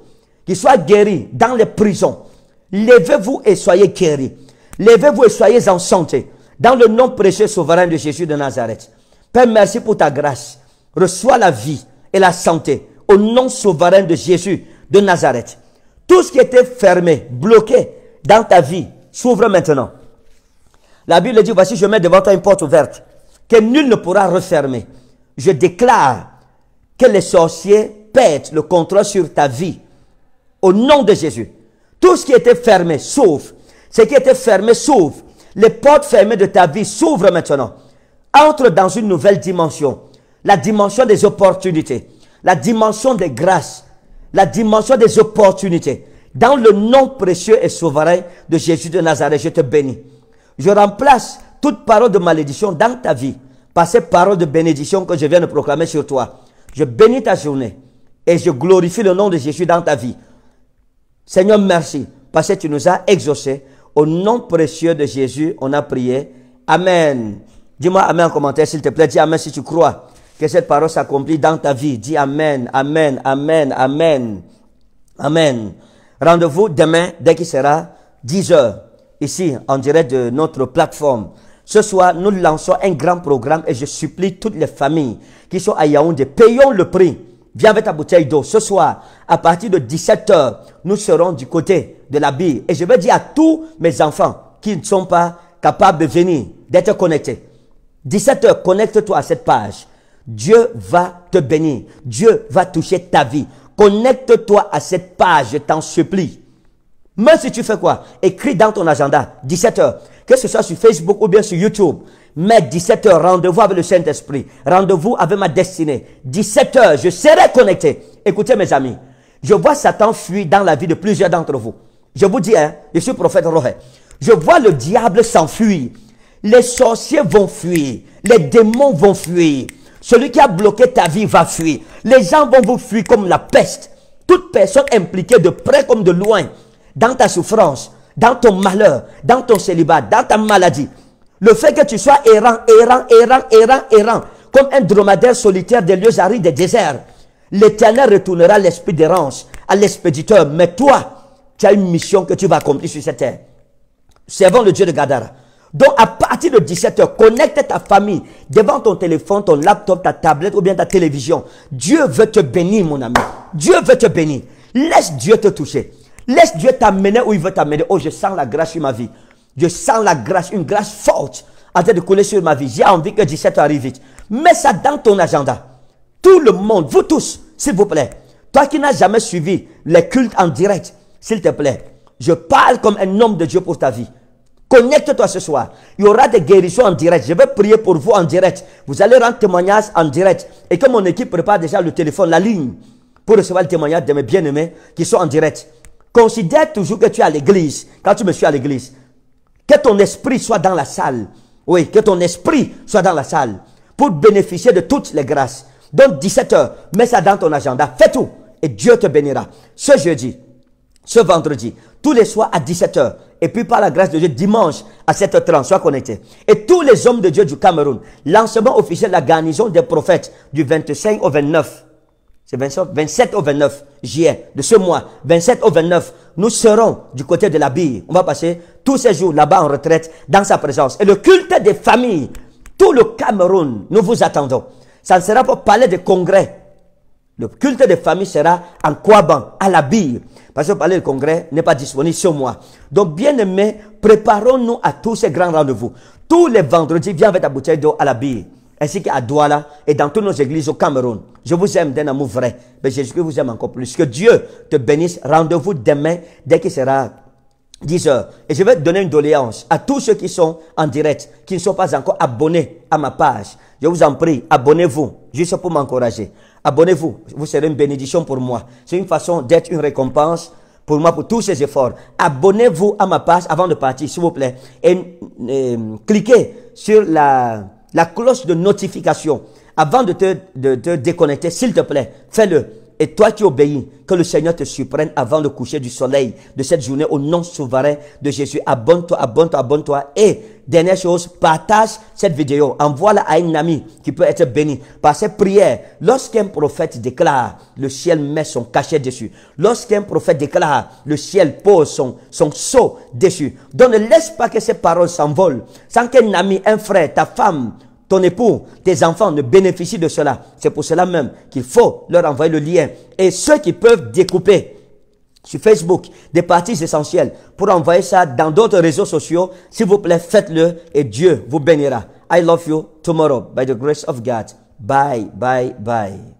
qui soit guéri dans les prisons. Levez-vous et soyez guéri. Levez-vous et soyez en santé. Dans le nom précieux souverain de Jésus de Nazareth. Père, merci pour ta grâce. Reçois la vie et la santé au nom souverain de Jésus de Nazareth. Tout ce qui était fermé, bloqué dans ta vie, s'ouvre maintenant. La Bible dit, voici, je mets devant toi une porte ouverte que nul ne pourra refermer. Je déclare que les sorciers perdent le contrôle sur ta vie au nom de Jésus. Tout ce qui était fermé s'ouvre. Ce qui était fermé s'ouvre. Les portes fermées de ta vie s'ouvrent maintenant. Entre dans une nouvelle dimension. La dimension des opportunités. La dimension des grâces. La dimension des opportunités. Dans le nom précieux et souverain de Jésus de Nazareth, je te bénis. Je remplace toute parole de malédiction dans ta vie par ces paroles de bénédiction que je viens de proclamer sur toi. Je bénis ta journée et je glorifie le nom de Jésus dans ta vie. Seigneur, merci parce que tu nous as exaucés. Au nom précieux de Jésus, on a prié. Amen. Dis-moi Amen en commentaire, s'il te plaît. Dis Amen si tu crois que cette parole s'accomplit dans ta vie. Dis Amen, Amen, Amen, Amen. Amen. Rendez-vous demain, dès qu'il sera 10 heures, ici, en direct de notre plateforme. Ce soir, nous lançons un grand programme et je supplie toutes les familles qui sont à Yaoundé. Payons le prix Viens avec ta bouteille d'eau. Ce soir, à partir de 17h, nous serons du côté de la bille. Et je veux dire à tous mes enfants qui ne sont pas capables de venir, d'être connectés. 17h, connecte-toi à cette page. Dieu va te bénir. Dieu va toucher ta vie. Connecte-toi à cette page, je t'en supplie. Mais si tu fais quoi Écris dans ton agenda, 17h que ce soit sur Facebook ou bien sur YouTube. Mais 17h, rendez-vous avec le Saint-Esprit. Rendez-vous avec ma destinée. 17h, je serai connecté. Écoutez mes amis, je vois Satan fuir dans la vie de plusieurs d'entre vous. Je vous dis, hein, je suis prophète Rohé. Je vois le diable s'enfuir. Les sorciers vont fuir. Les démons vont fuir. Celui qui a bloqué ta vie va fuir. Les gens vont vous fuir comme la peste. Toute personne impliquée de près comme de loin dans ta souffrance dans ton malheur, dans ton célibat, dans ta maladie. Le fait que tu sois errant, errant, errant, errant, errant, comme un dromadaire solitaire des lieux arides des déserts. L'éternel retournera l'esprit d'errance à l'expéditeur. Mais toi, tu as une mission que tu vas accomplir sur cette terre. servant le Dieu de Gadara. Donc, à partir de 17h, connecte ta famille devant ton téléphone, ton laptop, ta tablette ou bien ta télévision. Dieu veut te bénir, mon ami. Dieu veut te bénir. Laisse Dieu te toucher. Laisse Dieu t'amener où il veut t'amener. Oh, je sens la grâce sur ma vie. Je sens la grâce, une grâce forte en train de couler sur ma vie. J'ai envie que 17 arrive vite. Mets ça dans ton agenda. Tout le monde, vous tous, s'il vous plaît. Toi qui n'as jamais suivi les cultes en direct, s'il te plaît. Je parle comme un homme de Dieu pour ta vie. Connecte-toi ce soir. Il y aura des guérisons en direct. Je vais prier pour vous en direct. Vous allez rendre témoignage en direct. Et que mon équipe prépare déjà le téléphone, la ligne, pour recevoir le témoignage de mes bien-aimés qui sont en direct. Considère toujours que tu es à l'église. Quand tu me suis à l'église, que ton esprit soit dans la salle. Oui, que ton esprit soit dans la salle pour bénéficier de toutes les grâces. Donc 17 h mets ça dans ton agenda. Fais tout et Dieu te bénira. Ce jeudi, ce vendredi, tous les soirs à 17 h Et puis par la grâce de Dieu, dimanche à 7h30, sois connecté. Et tous les hommes de Dieu du Cameroun, lancement officiel de la garnison des prophètes du 25 au 29 c'est 27 au 29 juillet de ce mois, 27 au 29, nous serons du côté de la bille. On va passer tous ces jours là-bas en retraite, dans sa présence. Et le culte des familles, tout le Cameroun, nous vous attendons. Ça ne sera pas parler de congrès. Le culte des familles sera en Kouaban, à la bille. Parce que le palais de congrès n'est pas disponible ce mois. Donc, bien aimé, préparons-nous à tous ces grands rendez-vous. Tous les vendredis, viens avec ta bouteille d'eau à la bille ainsi qu'à Douala et dans toutes nos églises au Cameroun. Je vous aime d'un amour vrai, mais jésus vous aime encore plus. Que Dieu te bénisse. Rendez-vous demain dès qu'il sera 10 heures. Et je vais donner une doléance à tous ceux qui sont en direct, qui ne sont pas encore abonnés à ma page. Je vous en prie, abonnez-vous, juste pour m'encourager. Abonnez-vous, vous serez une bénédiction pour moi. C'est une façon d'être une récompense pour moi, pour tous ces efforts. Abonnez-vous à ma page avant de partir, s'il vous plaît. Et euh, cliquez sur la la cloche de notification avant de te, de, déconnecter, s'il te plaît, fais-le. Et toi qui obéis, que le Seigneur te surprenne avant le coucher du soleil de cette journée au nom souverain de Jésus. Abonne-toi, abonne-toi, abonne-toi. Et dernière chose, partage cette vidéo. Envoie-la à un ami qui peut être béni par ses prières. Lorsqu'un prophète déclare, le ciel met son cachet dessus. Lorsqu'un prophète déclare, le ciel pose son, son seau dessus. Donc ne laisse pas que ces paroles s'envolent sans qu'un ami, un frère, ta femme, ton époux, tes enfants ne bénéficient de cela. C'est pour cela même qu'il faut leur envoyer le lien. Et ceux qui peuvent découper sur Facebook des parties essentielles pour envoyer ça dans d'autres réseaux sociaux, s'il vous plaît, faites-le et Dieu vous bénira. I love you tomorrow by the grace of God. Bye, bye, bye.